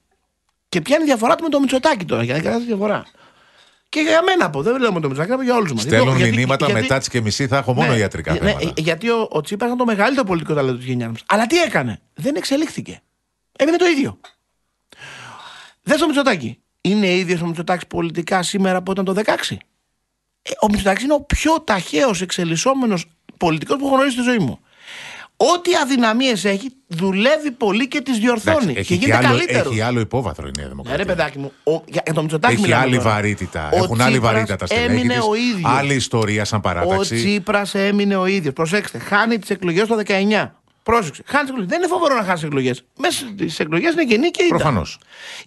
B: Και ποια είναι η διαφορά του με το Μητσοτάκι τώρα, για να καταλάβει διαφορά. Και για μένα από, δεν λέω με το Μητσοτάκι, για όλους μας. Στέλνουν γιατί, μηνύματα γιατί, μετά
A: τι και μισή, θα έχω μόνο ναι, ιατρικά ναι,
B: θέματα. Ναι, γιατί ο, ο ήταν το μεγαλύτερο πολιτικό ταλέντο της γενιάς μας. Αλλά τι έκανε, δεν εξελίχθηκε. Έμεινε το ίδιο. Δε στο Μητσοτάκι. Είναι ίδιος ο Μητσοτάκι πολιτικά σήμερα από όταν το 16. Ε, ο Μητσοτάκι είναι ο πιο ταχαίω εξελισσόμενος πολιτικός που έχω γνωρίσει στη ζωή μου. Ό,τι αδυναμίες έχει, δουλεύει πολύ και τις διορθώνει. Εντάξει, και γίνεται καλύτερος. Έχει
A: άλλο υπόβαθρο η Νέα Δημοκρατία.
B: Ναι, ρε παιδάκι μου, ο, για, για το Μητσοτάκι Έχει άλλη τώρα. βαρύτητα.
A: Ο Έχουν άλλη βαρύτητα τα στελέχη. Έμεινε της, ο ίδιος. Άλλη ιστορία σαν παράταξη. Ο
B: Τσίπρας έμεινε ο ίδιος. Προσέξτε, χάνει τις εκλογές το 19. Πρόσεξε. Χάνει τις εκλογές. Δεν είναι φοβερό να χάσει εκλογέ. Μέσα στις εκλογές είναι γεννή και ήταν. Προφανώς.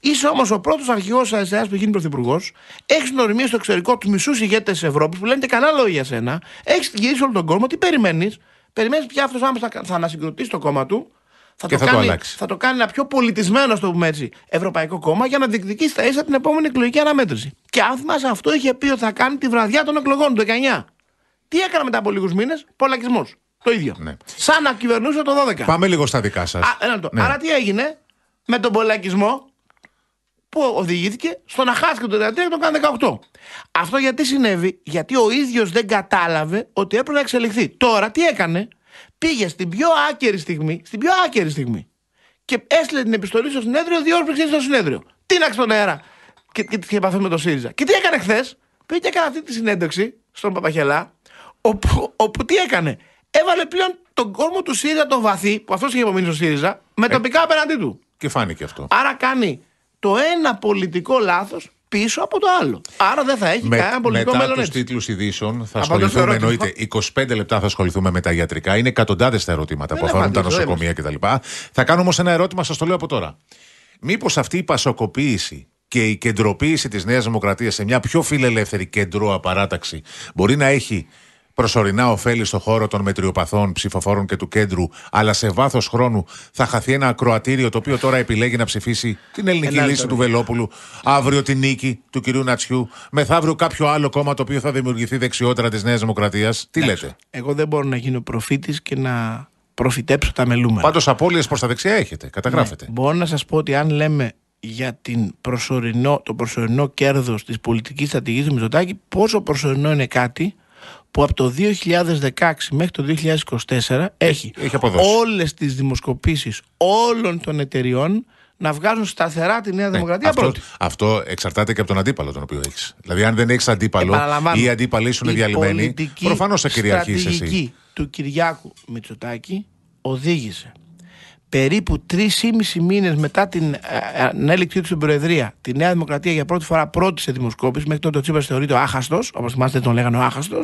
B: Είσαι όμως ο πρώτος αρχηγός της αριστερά που γίνει πρωθυπουργός. Έχεις γνωριμίε στο εξωτερικό του μισούς ηγέτες της Ευρώπης που λένε καλά λόγια για σένα. Έχεις γυρίσει όλο τον κόσμο. Τι περιμένεις. Περιμένεις πια αυτός ο άνθρωπος θα ανασυγκροτήσει το κόμμα του. Θα, το, κάνει, θα το κάνει ένα πιο πολιτισμένο, στο πούμε έτσι, ευρωπαϊκό κόμμα για να διεκδικήσει τα ίσα την επόμενη εκλογική αναμέτρηση. Και αν θυμάσαι αυτό, είχε πει ότι θα κάνει τη βραδιά των εκλογών του 19. Τι έκανα μετά από λίγους μήνες, Πολλακισμός. Το ίδιο. Ναι. Σαν να κυβερνούσε το 12. Πάμε
A: λίγο στα δικά σας.
B: Ναι. Άρα τι έγινε με τον πολλακισμό, που οδηγήθηκε στο να χάθηκε το 13 και τον κάνει 18. Αυτό γιατί συνέβη, γιατί ο ίδιος δεν κατάλαβε ότι έπρεπε να εξελιχθεί. Τώρα τι έκανε, πήγε στην πιο άκερη στιγμή, στην πιο άκερη στιγμή και έστειλε την επιστολή στο συνέδριο, πριν στο συνέδριο. Τίναξε τον αέρα και, και, και επαφή με τον ΣΥΡΙΖΑ. Και τι έκανε χθες, πήγε και έκανε αυτή τη συνέντευξη στον Παπαχελά, όπου, όπου τι έκανε, έβαλε πλέον τον κόσμο του ΣΥΡΙΖΑ τον βαθύ, που αυτός είχε υπομείνει στο ΣΥΡΙΖΑ, με ε, τοπικά ε, απέναντί του. Και φάνηκε αυτό. Άρα κάνει το ένα πολιτικό λάθος πίσω από το άλλο. Άρα δεν θα έχει με, κανένα πολιτικό μετά μέλλον. Μετά του
A: τίτλους ειδήσεων θα ασχοληθούμε, εννοείται. 25 λεπτά θα ασχοληθούμε με τα ιατρικά. Είναι εκατοντάδες τα ερωτήματα που αφορούν τα νοσοκομεία κτλ. Θα κάνω όμως ένα ερώτημα, σας το λέω από τώρα. Μήπως αυτή η πασοκοποίηση και η κεντροποίηση της Νέας Δημοκρατίας σε μια πιο φιλελεύθερη κεντρώα παράταξη μπορεί να έχει προσωρινά ωφέλη στο χώρο των μετριοπαθών ψηφοφόρων και του κέντρου, αλλά σε βάθος χρόνου θα χαθεί ένα ακροατήριο το οποίο τώρα επιλέγει να ψηφίσει την ελληνική Ενάλυτε. λύση του Βελόπουλου, αύριο την νίκη του κυρίου Νατσιού, μεθαύριο κάποιο άλλο κόμμα το οποίο θα δημιουργηθεί δεξιότερα της Νέας Δημοκρατίας. Τι λέτε.
B: Εγώ δεν μπορώ να γίνω προφήτης και να προφητέψω τα μελούμενα. Πάντως, απώλειες προς τα δεξιά έχετε. Καταγράφετε. Ναι, μπορώ να σας πω ότι αν λέμε για την προσωρινό, το προσωρινό κέρδος της πολιτικής στρατηγικής του Μητσοτάκη, πόσο προσωρινό είναι κάτι που από το 2016 μέχρι το 2024 έχει, έχει όλες τις δημοσκοπήσεις όλων των εταιριών να βγάζουν σταθερά τη Νέα ναι, Δημοκρατία πρώτη.
A: Αυτό, αυτό εξαρτάται και από τον αντίπαλο τον οποίο έχεις. Δηλαδή, αν δεν έχεις αντίπαλο ή οι αντίπαλοι σου είναι διαλυμένοι, προφανώς θα κυριαρχείς εσύ. Η οι αντιπαλοι σου ειναι διαλυμενοι προφανω θα κυριαρχησει εσυ η πολιτικη
B: του Κυριάκου Μητσοτάκη οδήγησε περίπου 3,5 μήνες μετά την ανέλυκτή ε, ε, του στην Προεδρία, τη Νέα Δημοκρατία για πρώτη φορά πρώτη σε δημοσκόπηση, μέχρι τότε ο Τσίπρας θεωρείται άχαστος, όπως θυμάστε τον λέγανε ο άχαστος,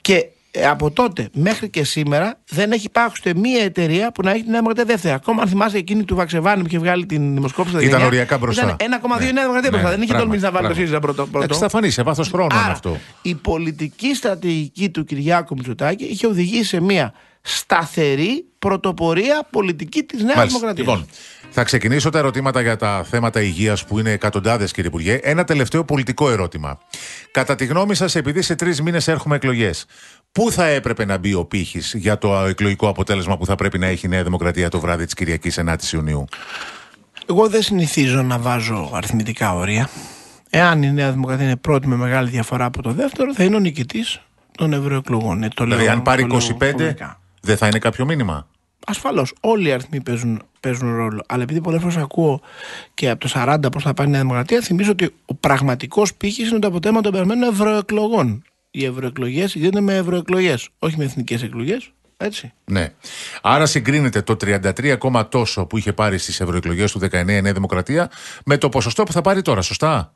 B: και ε, από τότε μέχρι και σήμερα δεν έχει υπάρξει μία εταιρεία που να έχει την Νέα δεύτερη. Ακόμα αν θυμάσαι εκείνη του Βαξεβάνη που είχε βγάλει την δημοσκόπηση. Ήταν οριακά μπροστά. 1,2 ναι. Δημοκρατία μπροστά. Ναι. δεν είχε τολμήσει να βάλει το ΣΥΡΙΖΑ πρώτο. πρώτο. Εξαφανεί σε βάθος χρόνου αυτό. Η πολιτική στρατηγική του Κυριάκου Μητσοτάκη είχε οδηγήσει σε μία σταθερή πρωτοπορία πολιτική της Νέας Δημοκρατίας. Λοιπόν,
A: θα ξεκινήσω τα ερωτήματα για τα θέματα υγείας που είναι εκατοντάδες, κύριε Υπουργέ. Ένα τελευταίο πολιτικό ερώτημα. Κατά τη γνώμη σας, επειδή σε τρεις μήνες έχουμε εκλογές, πού θα έπρεπε να μπει ο πύχης για το εκλογικό αποτέλεσμα που θα πρέπει να έχει η Νέα Δημοκρατία το βράδυ της Κυριακής 9η Ιουνίου.
B: Εγώ δεν συνηθίζω να βάζω αριθμητικά όρια. Εάν η Νέα Δημοκρατία είναι πρώτη με μεγάλη διαφορά από το δεύτερο, θα είναι ο νικητής των ευρωεκλογών. Ε, δηλαδή, λέω, αν πάρει
A: 25. Δεν θα είναι κάποιο μήνυμα.
B: Ασφαλώς, όλοι οι αριθμοί παίζουν, παίζουν ρόλο. Αλλά επειδή πολλές φορές ακούω και από το 40 πώ θα πάει η Νέα Δημοκρατία, θυμίζω ότι ο πραγματικός πύχης είναι το αποτέλεσμα των περμένων ευρωεκλογών. Οι ευρωεκλογές γίνονται με ευρωεκλογές, όχι με εθνικές εκλογές. Έτσι.
A: Ναι. Άρα συγκρίνεται το 33, τόσο που είχε πάρει στις ευρωεκλογές του 19 η Νέα Δημοκρατία με το ποσοστό που θα πάρει τώρα, σωστά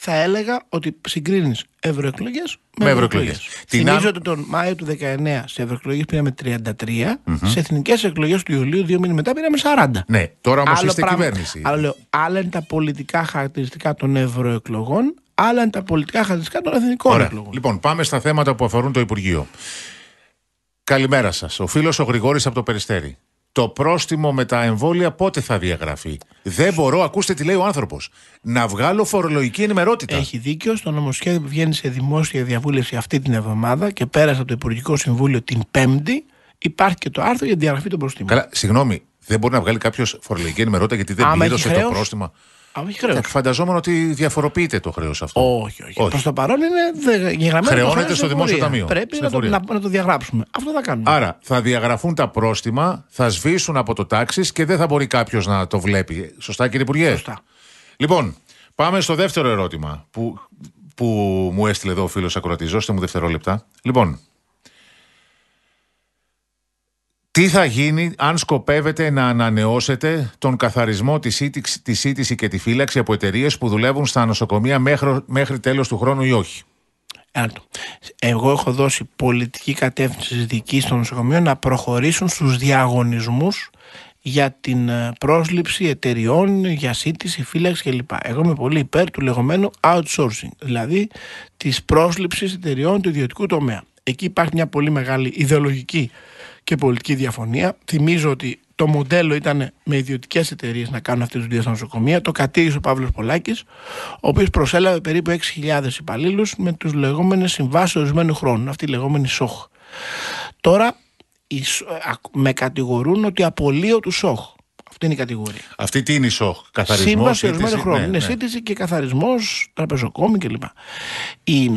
B: θα έλεγα ότι συγκρίνεις ευρωεκλογές με, ευρωεκλογέ. Θυμίζω ότι τον Μάιο του 19 σε ευρωεκλογές πήραμε 33, mm-hmm. σε εθνικές εκλογές του Ιουλίου, δύο μήνες μετά πήραμε 40.
A: Ναι, τώρα όμως είστε πράγμα, κυβέρνηση.
B: Άλλο λέω, άλλα είναι τα πολιτικά χαρακτηριστικά των ευρωεκλογών, άλλα είναι τα πολιτικά χαρακτηριστικά των εθνικών Ωραία. εκλογών.
A: Λοιπόν, πάμε στα θέματα που αφορούν το Υπουργείο. Καλημέρα σας. Ο φίλος ο Γρηγόρης από το Περιστέρι το πρόστιμο με τα εμβόλια πότε θα διαγραφεί. Δεν μπορώ, ακούστε τι λέει ο άνθρωπος. Να βγάλω
B: φορολογική ενημερότητα. Έχει δίκιο. Στο νομοσχέδιο που βγαίνει σε δημόσια διαβούλευση αυτή την εβδομάδα και πέρασε από το Υπουργικό Συμβούλιο την Πέμπτη, υπάρχει και το άρθρο για τη διαγραφή των προστιμών.
A: Καλά, συγγνώμη, δεν μπορεί να βγάλει κάποιος φορολογική ενημερότητα γιατί δεν πλήρωσε το πρόστιμο
B: όχι Φανταζόμουν ότι
A: διαφοροποιείται το χρέος αυτό. Όχι, όχι. όχι. Προς το παρόν είναι γεγραμμένο. Χρεώνεται στο δημόσιο ταμείο. Πρέπει να
B: το, διαγράψουμε. Αυτό θα κάνουμε. Άρα
A: θα διαγραφούν τα πρόστιμα, θα σβήσουν από το τάξη και δεν θα μπορεί κάποιος να το βλέπει. Σωστά, κύριε Υπουργέ. Σωστά. Λοιπόν, πάμε στο δεύτερο ερώτημα που, που μου έστειλε εδώ ο φίλος Ακροατής. Δώστε μου δευτερόλεπτα. Λοιπόν, τι θα γίνει αν σκοπεύετε να ανανεώσετε τον καθαρισμό τη σύντηση και τη φύλαξη από εταιρείες που δουλεύουν
B: στα νοσοκομεία μέχρι, μέχρι τέλος του χρόνου ή όχι. Εγώ έχω δώσει πολιτική κατεύθυνση δική των νοσοκομείων να προχωρήσουν στους διαγωνισμούς για την ε, πρόσληψη εταιριών, για σύντηση, φύλαξη κλπ. Εγώ είμαι πολύ υπέρ του λεγόμενου outsourcing, δηλαδή της πρόσληψης εταιριών του ιδιωτικού τομέα. Εκεί υπάρχει μια πολύ μεγάλη ιδεολογική και πολιτική διαφωνία. Θυμίζω ότι το μοντέλο ήταν με ιδιωτικές εταιρείες να κάνουν αυτές τη δουλειές στα νοσοκομεία. Το κατήργησε ο Παύλος Πολάκης, ο οποίος προσέλαβε περίπου 6.000 υπαλλήλους με τους λεγόμενες συμβάσεις ορισμένου χρόνου, αυτή η λεγόμενη ΣΟΧ. Τώρα με κατηγορούν ότι απολύω του ΣΟΧ. Αυτή είναι η κατηγορία.
A: Αυτή τι είναι η ΣΟΧ, καθαρισμός. Σύμβαση ορισμένου χρόνου. Ναι, ναι. Είναι σύντηση
B: και καθαρισμός, τραπεζοκόμη κλπ. Η,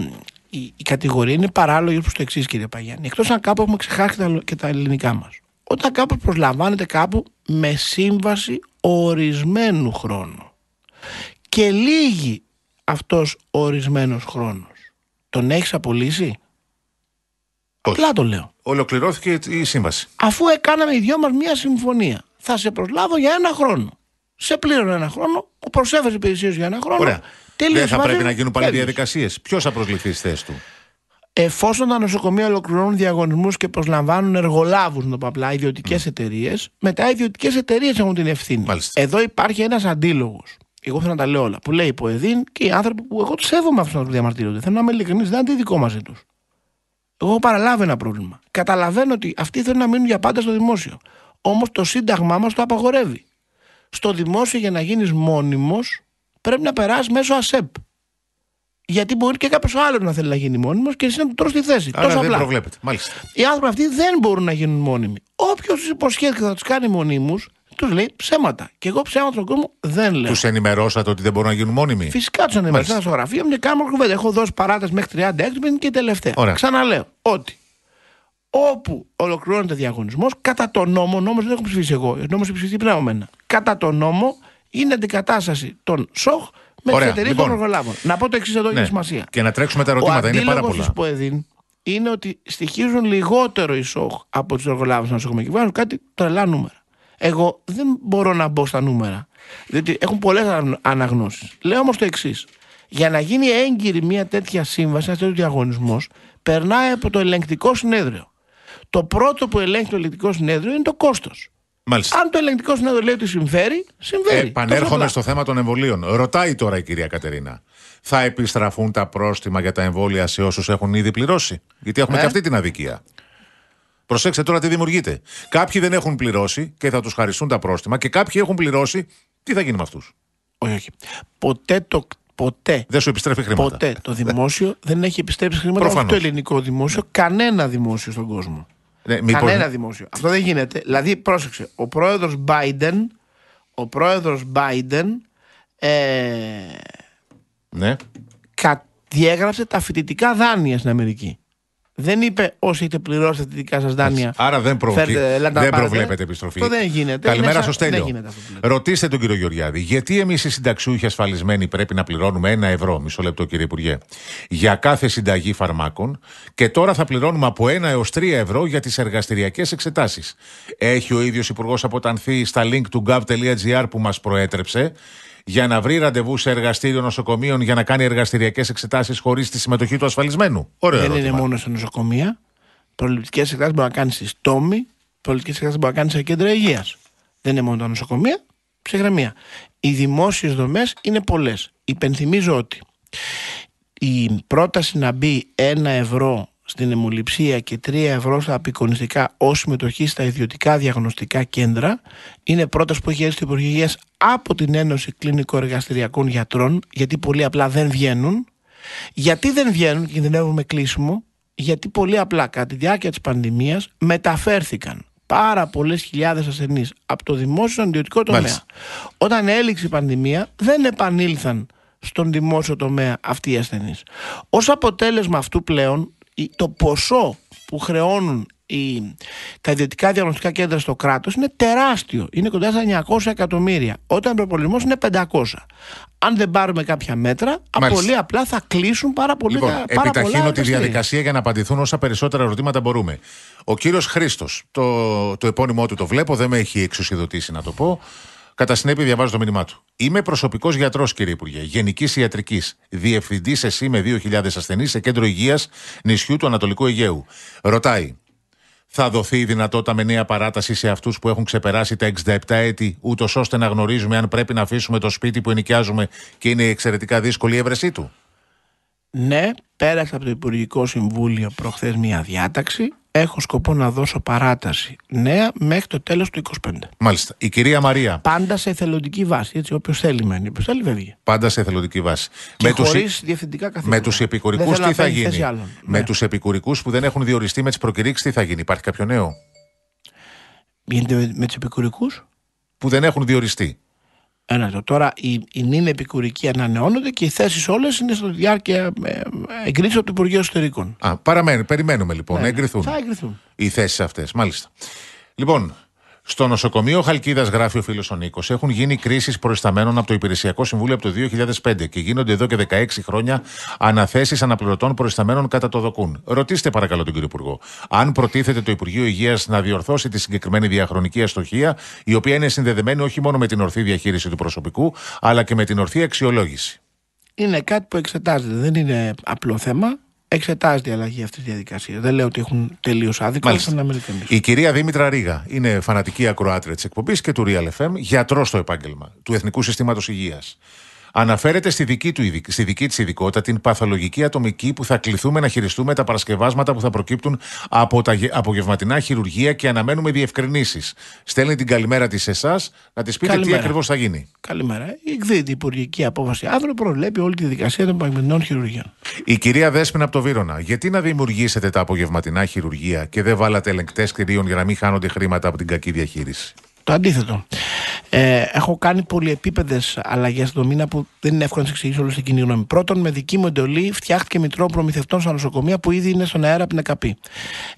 B: η, κατηγορία είναι παράλογη προς το εξής, κύριε Παγιάννη. Εκτός αν κάπου έχουμε ξεχάσει και τα, ελληνικά μας. Όταν κάπου προσλαμβάνεται κάπου με σύμβαση ορισμένου χρόνου και λύγει αυτός ο ορισμένος χρόνος, τον έχεις απολύσει? Όχι. Απλά το λέω.
A: Ολοκληρώθηκε η σύμβαση.
B: Αφού έκαναμε οι δυο μας μια συμφωνία, θα σε προσλάβω για ένα χρόνο. Σε πλήρω ένα χρόνο, προσέφερε υπηρεσίες για ένα χρόνο. Ωραία. Τέλειος, δεν θα πρέπει να
A: γίνουν πάλι διαδικασίες. Ποιος θα προσληφθεί στη θέση του.
B: Εφόσον τα νοσοκομεία ολοκληρώνουν διαγωνισμούς και προσλαμβάνουν εργολάβους, να το πω απλά, ιδιωτικές mm. Ναι. εταιρείες, μετά οι ιδιωτικές εταιρείες έχουν την ευθύνη. Μάλιστα. Εδώ υπάρχει ένας αντίλογος. Εγώ θέλω να τα λέω όλα. Που λέει Ποεδίν και οι άνθρωποι που εγώ τους σέβομαι αυτούς που διαμαρτύρονται. Θέλω να είμαι ειλικρινής, δεν είναι δικό μαζί του. Εγώ παραλάβει ένα πρόβλημα. Καταλαβαίνω ότι αυτοί θέλουν να μείνουν για πάντα στο δημόσιο. Όμως το σύνταγμά μας το απαγορεύει. Στο δημόσιο για να γίνεις μόνιμος, πρέπει να περάσει μέσω ΑΣΕΠ. Γιατί μπορεί και κάποιος άλλος να θέλει να γίνει μόνιμος και εσύ να του τρώσει τη θέση. Άρα Τόσο δεν απλά. προβλέπετε. Μάλιστα. Οι άνθρωποι αυτοί δεν μπορούν να γίνουν μόνιμοι. Όποιος τους υποσχέθηκε θα τους κάνει μονίμους, τους λέει ψέματα. Και εγώ ψέματα στον κόσμο δεν λέω.
A: Τους ενημερώσατε ότι δεν μπορούν να γίνουν μόνιμοι. Φυσικά
B: τους ενημερώσατε στο γραφείο μου και κάνω κουβέντα. Έχω δώσει παράτες μέχρι 30 έκδοση και η τελευταία. Ωραία. Ξαναλέω ότι όπου ολοκληρώνεται διαγωνισμός, κατά τον νόμο, νόμος δεν έχω ψηφίσει εγώ, νόμος έχει ψηφίσει πριν από μένα. Κατά τον νόμο είναι αντικατάσταση των ΣΟΧ με τι εταιρείε των εργολάβων. Να πω το εξής εδώ ναι. έχει σημασία. Και να τρέξουμε τα ερωτήματα, Ο είναι πάρα πολλά. ΠΟΕΔΗΝ είναι ότι στοιχίζουν λιγότερο οι ΣΟΧ από τους εργολάβου να νοσοκομείο κυβέρνηση, κάτι τρελά νούμερα. Εγώ δεν μπορώ να μπω στα νούμερα, διότι έχουν πολλές αναγνώσεις. Λέω όμως το εξής. Για να γίνει έγκυρη μια τέτοια σύμβαση, ένας τέτοιος διαγωνισμός, περνάει από το ελεγκτικό συνέδριο. Το πρώτο που ελέγχει το ελεγκτικό συνέδριο είναι το κόστος. Αν
A: το ελεγκτικό συνέδριο λέει συμφέρει, συμφέρει. Ε, πανέρχομαι στο θέμα των εμβολίων. Ρωτάει τώρα η κυρία Κατερίνα. Θα επιστραφούν τα πρόστιμα για τα εμβόλια σε όσους έχουν ήδη πληρώσει. Γιατί έχουμε και ε. αυτή την αδικία. Προσέξτε τώρα τι δημιουργείται. Κάποιοι δεν έχουν πληρώσει και θα τους χαριστούν τα πρόστιμα και κάποιοι έχουν πληρώσει. Τι θα γίνει με αυτούς. Όχι, όχι. Ποτέ το,
B: ποτέ. Δεν σου επιστρέφει χρήματα. Ποτέ το δημόσιο δεν έχει επιστρέψει χρήματα. Προφανώς. το ελληνικό δημόσιο, κανένα δημόσιο στον κόσμο. Ναι, Κανένα δημόσιο. Αυτό δεν γίνεται. Δηλαδή, πρόσεξε, ο πρόεδρος Biden, ο πρόεδρος Biden ε, ναι. διέγραψε τα φοιτητικά δάνεια στην Αμερική. Δεν είπε όσοι είτε πληρώσετε τη δικά σας δάνεια. Άρα δεν, προβλη... προβλέπετε επιστροφή. Αυτό δεν γίνεται. Καλημέρα σα, Στέλιο.
A: Ρωτήστε τον κύριο Γεωργιάδη, γιατί εμείς οι συνταξιούχοι ασφαλισμένοι πρέπει να πληρώνουμε ένα ευρώ, μισό λεπτό κύριε Υπουργέ, για κάθε συνταγή φαρμάκων και τώρα θα πληρώνουμε από ένα έως τρία ευρώ για τις εργαστηριακές εξετάσεις. Έχει ο ίδιος Υπουργός αποτανθεί στα link του gov.gr που μας προέτρεψε για να βρει ραντεβού σε εργαστήριο νοσοκομείων για να κάνει εργαστηριακές εξετάσεις χωρίς τη συμμετοχή του ασφαλισμένου. Δεν είναι
B: μόνο σε νοσοκομεία. Προληπτικές εξετάσεις μπορεί να κάνεις στη στόμη, προληπτικές εξετάσεις μπορεί να κάνεις σε κέντρα υγείας. Δεν είναι μόνο τα νοσοκομεία, ψυχραιμία. Οι δημόσιες δομές είναι πολλές. Υπενθυμίζω ότι η πρόταση να μπει ένα ευρώ στην αιμοληψία και 3 ευρώ στα απεικονιστικά ως συμμετοχή στα ιδιωτικά διαγνωστικά κέντρα είναι πρόταση που έχει έρθει Υπουργείο Υγείας από την Ένωση Κλινικο-Εργαστηριακών Γιατρών, γιατί πολύ απλά δεν βγαίνουν. Γιατί δεν βγαίνουν κινδυνεύουμε με κλείσιμο, γιατί πολύ απλά κατά τη διάρκεια της πανδημίας μεταφέρθηκαν πάρα πολλές χιλιάδες ασθενείς από το δημόσιο στον ιδιωτικό τομέα. Όταν έληξε η πανδημία, δεν επανήλθαν στον δημόσιο τομέα αυτοί οι ασθενείς. Ως αποτέλεσμα αυτού πλέον, το ποσό που χρεώνουν οι, τα ιδιωτικά διαγνωστικά κέντρα στο κράτος είναι τεράστιο. Είναι κοντά στα 900 εκατομμύρια. Όταν ο προπολισμός είναι 500. Αν δεν πάρουμε κάποια μέτρα, Μάλιστα. πολύ απλά θα κλείσουν πάρα πολύ λοιπόν, τα Επιταχύνω τη διαδικασία
A: για να απαντηθούν όσα περισσότερα ερωτήματα μπορούμε. Ο κύριος Χρήστος, το, το επώνυμό του το βλέπω, δεν με έχει εξουσιοδοτήσει να το πω. Κατά συνέπεια, διαβάζω το μήνυμά του. Είμαι προσωπικός γιατρός, κύριε Υπουργέ, Γενικής Ιατρικής, Διευθυντής ΕΣΥ με 2.000 ασθενεί σε κέντρο υγείας νησιού του Ανατολικού Αιγαίου. Ρωτάει, θα δοθεί η δυνατότητα με νέα παράταση σε αυτούς που έχουν ξεπεράσει τα 67 έτη, ούτως ώστε να γνωρίζουμε αν πρέπει να αφήσουμε το σπίτι που ενοικιάζουμε και είναι εξαιρετικά δύσκολη η έβρεσή του.
B: Ναι, πέρασε από το Υπουργικό Συμβούλιο προχθές μια διάταξη έχω σκοπό να δώσω παράταση νέα μέχρι το τέλος του 25.
A: Μάλιστα. Η κυρία Μαρία.
B: Πάντα σε εθελοντική βάση. Έτσι, όποιος θέλει μένει. Όποιος θέλει, βέβαια.
A: Πάντα σε εθελοντική βάση.
B: με διευθυντικά καθήκοντα. Με τους επικουρικούς τι θα γίνει.
A: Με ναι. τους επικουρικούς που δεν έχουν διοριστεί με τις προκηρύξεις, τι θα γίνει. Υπάρχει κάποιο νέο.
B: Γίνεται με, με τους επικουρικούς. Που δεν έχουν διοριστεί. Ένα, τώρα οι, οι νυν επικουρικοί ανανεώνονται και οι θέσεις όλες είναι στο διάρκεια ε, εγκρίσεων από το Υπουργείο Εσωτερικών. Α, παραμένει, περιμένουμε λοιπόν ναι, να εγκριθούν. Θα εγκριθούν.
A: Οι θέσεις αυτές, μάλιστα. Λοιπόν, στο νοσοκομείο Χαλκίδας, γράφει ο φίλος ο Νίκος, έχουν γίνει κρίσεις προϊσταμένων από το Υπηρεσιακό Συμβούλιο από το 2005 και γίνονται εδώ και 16 χρόνια αναθέσεις αναπληρωτών προϊσταμένων κατά το δοκούν. Ρωτήστε παρακαλώ τον κύριο Υπουργό, αν προτίθεται το Υπουργείο Υγείας να διορθώσει τη συγκεκριμένη διαχρονική αστοχία, η οποία είναι συνδεδεμένη όχι μόνο με την ορθή διαχείριση του προσωπικού, αλλά και με την ορθή αξιολόγηση.
B: Είναι κάτι που εξετάζεται, δεν είναι απλό θέμα. Εξετάζει η αλλαγή αυτής της διαδικασίας. Δεν λέω ότι έχουν τελείως άδικο, αλλά μην
A: Η κυρία Δήμητρα Ρίγα είναι φανατική ακροάτρια της εκπομπής και του Real FM, γιατρός στο επάγγελμα του Εθνικού Συστήματος Υγείας. Αναφέρεται στη δική, του, δική της ειδικότητα την παθολογική ατομική που θα κληθούμε να χειριστούμε τα παρασκευάσματα που θα προκύπτουν από τα απογευματινά χειρουργία και αναμένουμε διευκρινήσεις. Στέλνει την καλημέρα της εσάς να της πείτε τι ακριβώς θα γίνει.
B: Καλημέρα. Εκδίδει η υπουργική απόφαση. Αύριο προβλέπει όλη τη δικασία των παγμενών χειρουργιών.
A: Η κυρία Δέσπινα από το Βύρονα, γιατί να δημιουργήσετε τα απογευματινά χειρουργία και δεν βάλατε ελεγκτές κυρίων για να μην χάνονται χρήματα από την κακή διαχείριση
B: το αντίθετο. Ε, έχω κάνει πολυεπίπεδες αλλαγές το μήνα που δεν είναι εύκολο να σα εξηγήσω όλο στην κοινή γνώμη. Πρώτον, με δική μου εντολή φτιάχτηκε μητρό προμηθευτών στα νοσοκομεία που ήδη είναι στον αέρα από την ΕΚΑΠΗ.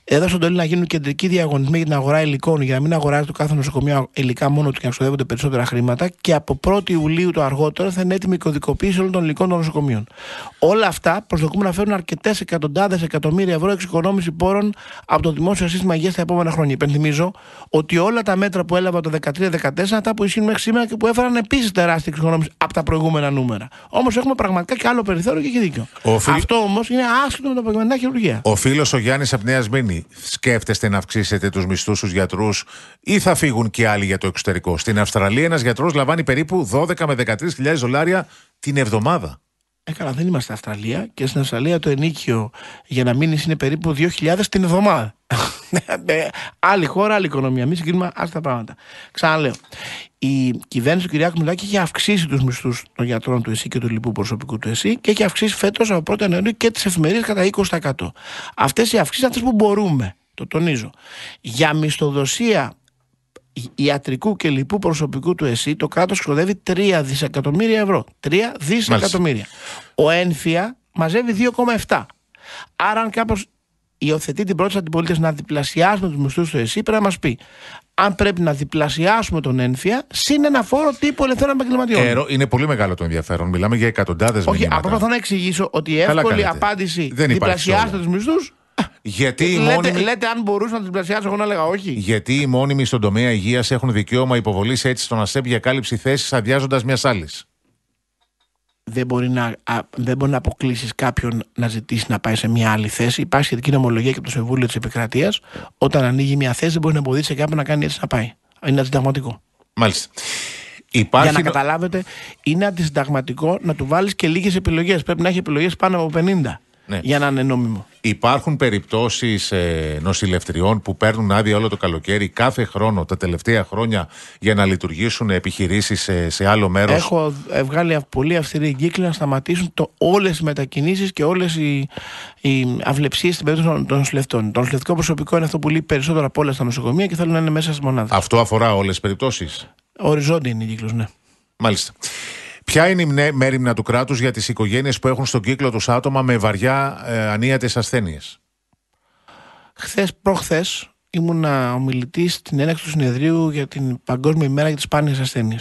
B: Έδωσε εντολή να γίνουν κεντρικοί διαγωνισμοί για την αγορά υλικών, για να μην αγοράζει το κάθε νοσοκομείο υλικά μόνο του και να ξοδεύονται περισσότερα χρήματα. Και από 1η Ιουλίου το αργότερο θα είναι έτοιμη η κωδικοποίηση όλων των υλικών των νοσοκομείων. Όλα αυτά προσδοκούμε να φέρουν αρκετές εκατοντάδες εκατομμύρια ευρώ εξοικονόμηση πόρων από το δημόσιο σύστημα υγείας τα επόμενα χρόνια. Υπενθυμίζω ότι όλα τα μέτρα που έλαβε από το 13-14, αυτά που ισχύουν μέχρι σήμερα και που έφεραν επίσης τεράστια εξοικονόμηση από τα προηγούμενα νούμερα. Όμως έχουμε πραγματικά και άλλο περιθώριο και έχει δίκιο. Αυτό όμως είναι άσχητο με τα προηγούμενα χειρουργία.
A: Ο φίλος ο Γιάννης από Νέας σκέφτεστε να αυξήσετε τους μισθούς στους γιατρούς ή θα φύγουν και άλλοι για το εξωτερικό. Στην Αυστραλία ένας γιατρός λαμβάνει περίπου 12 με 13.000 δολάρια την εβδομάδα.
B: Ε, καλά, δεν είμαστε Αυστραλία και στην Αυστραλία το ενίκιο για να μείνεις είναι περίπου 2.000 την εβδομάδα. Ε, άλλη χώρα, άλλη οικονομία. Μην συγκρίνουμε άλλα πράγματα. Ξαναλέω. Η κυβέρνηση του Κυριάκου Μιλάκη έχει αυξήσει τους μισθούς των γιατρών του ΕΣΥ και του λοιπού προσωπικού του ΕΣΥ και έχει αυξήσει φέτος από 1η Ιανουαρίου και τις εφημερίε κατά 20%. Αυτές οι αυξήσεις αυτές που μπορούμε. Το τονίζω. Για μισθοδοσία ιατρικού και λοιπού προσωπικού του ΕΣΥ το κράτος ξοδεύει 3 δισεκατομμύρια ευρώ. 3 δισεκατομμύρια. Ο ΕΝΦΙΑ μαζεύει 2,7. Άρα αν κάπως υιοθετεί την πρόταση αντιπολίτευσης να διπλασιάσουμε τους μισθούς του ΕΣΥ πρέπει να μας πει αν πρέπει να διπλασιάσουμε τον ένφια συν ένα φόρο τύπου ελευθέρων επαγγελματιών.
A: είναι πολύ μεγάλο το ενδιαφέρον. Μιλάμε για εκατοντάδες μηνύματα.
B: Όχι, απλά να εξηγήσω ότι η εύκολη απάντηση διπλασιάστε τους μισθούς
A: γιατί οι λέτε,
B: λέτε, αν μπορούσα να την πλασιάσω, εγώ να όχι.
A: Γιατί οι μόνιμοι στον τομέα υγείας έχουν δικαίωμα υποβολής έτσι στον ΑΣΕΠ για κάλυψη θέσης αδειάζοντας μιας άλλης.
B: Δεν μπορεί να, να αποκλείσεις κάποιον να ζητήσει να πάει σε μια άλλη θέση. Υπάρχει σχετική νομολογία και από το Συμβούλιο της Επικρατείας. Όταν ανοίγει μια θέση, δεν μπορεί να εμποδίσει κάποιον να κάνει έτσι να πάει. Είναι αντισυνταγματικό. Μάλιστα. Για να καταλάβετε, είναι αντισυνταγματικό να του βάλεις και λίγες επιλογές. Πρέπει να έχει επιλογές πάνω από 50
A: ναι. για να είναι νόμιμο. Υπάρχουν περιπτώσεις ε, νοσηλευτριών που παίρνουν άδεια όλο το καλοκαίρι κάθε χρόνο τα τελευταία χρόνια για να λειτουργήσουν επιχειρήσεις σε, άλλο μέρος. Έχω
B: βγάλει πολύ αυστηρή κύκλη να σταματήσουν όλες οι μετακινήσεις και όλες οι, οι αυλεψίες στην περίπτωση των νοσηλευτών. Το νοσηλευτικό προσωπικό είναι αυτό που λείπει περισσότερο από όλα στα νοσοκομεία και θέλουν να είναι μέσα στι μονάδε.
A: Αυτό αφορά όλες τις περιπτώσεις.
B: Οριζόντια είναι η κύκλος, ναι. Μάλιστα. Ποια είναι η μέρημνα του κράτους για τις
A: οικογένειες που έχουν στον κύκλο τους άτομα με βαριά ε, ανίατες ασθένειες.
B: Χθες, προχθές, ήμουνα ομιλητής στην έναρξη του συνεδρίου για την Παγκόσμια ημέρα για τις σπάνιες ασθένειες.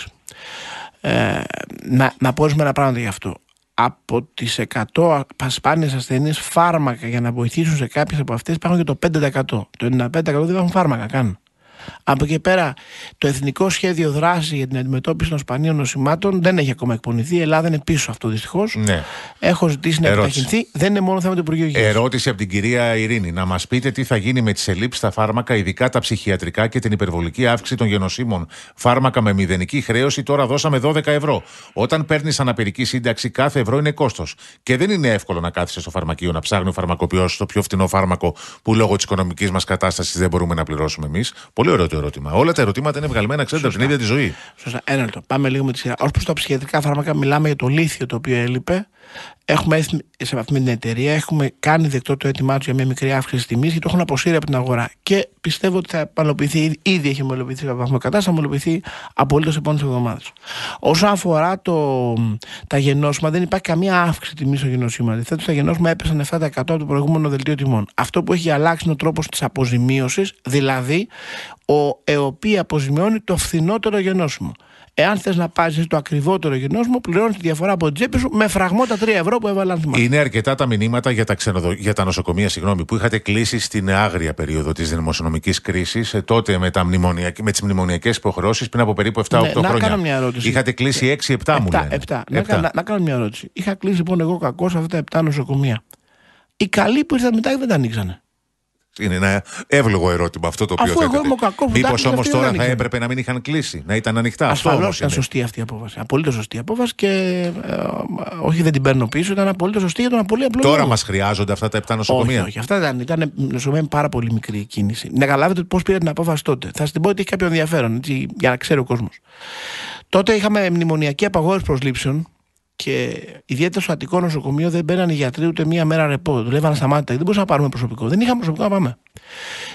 B: Ε, να, να πω ένα πράγματα γι' αυτό. Από τις 100 σπάνιες ασθένειες, φάρμακα για να βοηθήσουν σε κάποιες από αυτές υπάρχουν και το 5%. Το 95% δεν έχουν φάρμακα κάνουν. Από εκεί πέρα, το Εθνικό Σχέδιο Δράσης για την Αντιμετώπιση των Σπανίων Νοσημάτων δεν έχει ακόμα εκπονηθεί. Η Ελλάδα είναι πίσω αυτό δυστυχώς. Ναι. Έχω ζητήσει να επιταχυνθεί. Δεν είναι μόνο θέμα του Υπουργείου Υγεία.
A: Ερώτηση από την κυρία Ειρήνη. Να μας πείτε τι θα γίνει με τις ελλείψεις στα φάρμακα, ειδικά τα ψυχιατρικά και την υπερβολική αύξηση των γενοσύμων. Φάρμακα με μηδενική χρέωση τώρα δώσαμε 12 ευρώ. Όταν παίρνεις αναπηρική σύνταξη, κάθε ευρώ είναι κόστος. Και δεν είναι εύκολο να κάθεσαι στο φαρμακείο να ψάχνει ο φαρμακοποιός το πιο φθηνό φάρμακο που λόγω της οικονομικής μας κατάστασης δεν μπορούμε να πληρώσουμε εμείς. Πολύ Όλα τα ερωτήματα είναι βγαλμένα, ξέρετε, από την ίδια
B: τη ζωή. Σωστά. Ένα λεπτό. Πάμε λίγο με τη σειρά. Ως προς τα ψυχιατρικά φάρμακα, μιλάμε για το λίθιο το οποίο έλειπε. Έχουμε έρθει σε επαφή με την εταιρεία, έχουμε κάνει δεκτό το αίτημά τους για μια μικρή αύξηση τιμής και το έχουν αποσύρει από την αγορά. Και πιστεύω ότι θα επαναλοποιηθεί, ήδη έχει ομολοποιηθεί σε βαθμό κατάσταση, θα μολοποιηθεί απολύτω τι επόμενες εβδομάδες. Όσον αφορά το, τα γενώσιμα, δεν υπάρχει καμία αύξηση τιμής στο γενώσιμα. Αντιθέτως, τα γενώσιμα έπεσαν 7% από το προηγούμενο δελτίο τιμών. Αυτό που έχει αλλάξει είναι ο τρόπος της αποζημίωσης, δηλαδή ο ΕΟΠΗ αποζημιώνει το φθηνότερο γενώσιμο. Εάν θες να πάρεις το ακριβότερο γυρνός μου, πληρώνεις τη διαφορά από την τσέπη σου με φραγμό τα 3 ευρώ που έβαλαν θυμάστε.
A: Είναι αρκετά τα μηνύματα για τα, ξενοδο... για τα νοσοκομεία συγγνώμη, που είχατε κλείσει στην άγρια περίοδο της δημοσιονομικής κρίσης, ε, τότε με, με τις μνημονιακές υποχρεώσεις πριν από περίπου 7-8 ναι, χρόνια. Να κάνω μια ερώτηση. Είχατε κλείσει 6-7 ε, μου λένε. 7. Να,
B: κάνω μια ερώτηση. Είχα κλείσει λοιπόν εγώ κακώ αυτά τα 7 νοσοκομεία. Οι καλοί που ήρθαν μετά δεν τα ανοίξανε.
A: Είναι ένα εύλογο ερώτημα αυτό το οποίο θέτεται. Μήπω όμω τώρα θα έπρεπε να μην είχαν κλείσει, να
B: ήταν ανοιχτά. Ασφαλώ ήταν σωστή αυτή η απόφαση. Απολύτω σωστή απόφαση και ε, όχι δεν την παίρνω πίσω. Ήταν απολύτω σωστή για τον πολύ απλό. Τώρα μας χρειάζονται αυτά τα επτά νοσοκομεία. Όχι, όχι. Αυτά ήταν, ήταν νοσοκομεία πάρα πολύ μικρή κίνηση. Να καταλάβετε πώς πήρε την απόφαση τότε. Θα σας την πω ότι έχει κάποιο ενδιαφέρον για να ξέρει ο κόσμος. Τότε είχαμε μνημονιακή απαγόρευση προσλήψεων και ιδιαίτερα στο Αττικό νοσοκομείο δεν οι γιατροί ούτε μία μέρα ρεπό. Δουλεύανε στα μάτια. Δεν μπορούσαμε να πάρουμε προσωπικό. Δεν είχαμε προσωπικό να πάμε.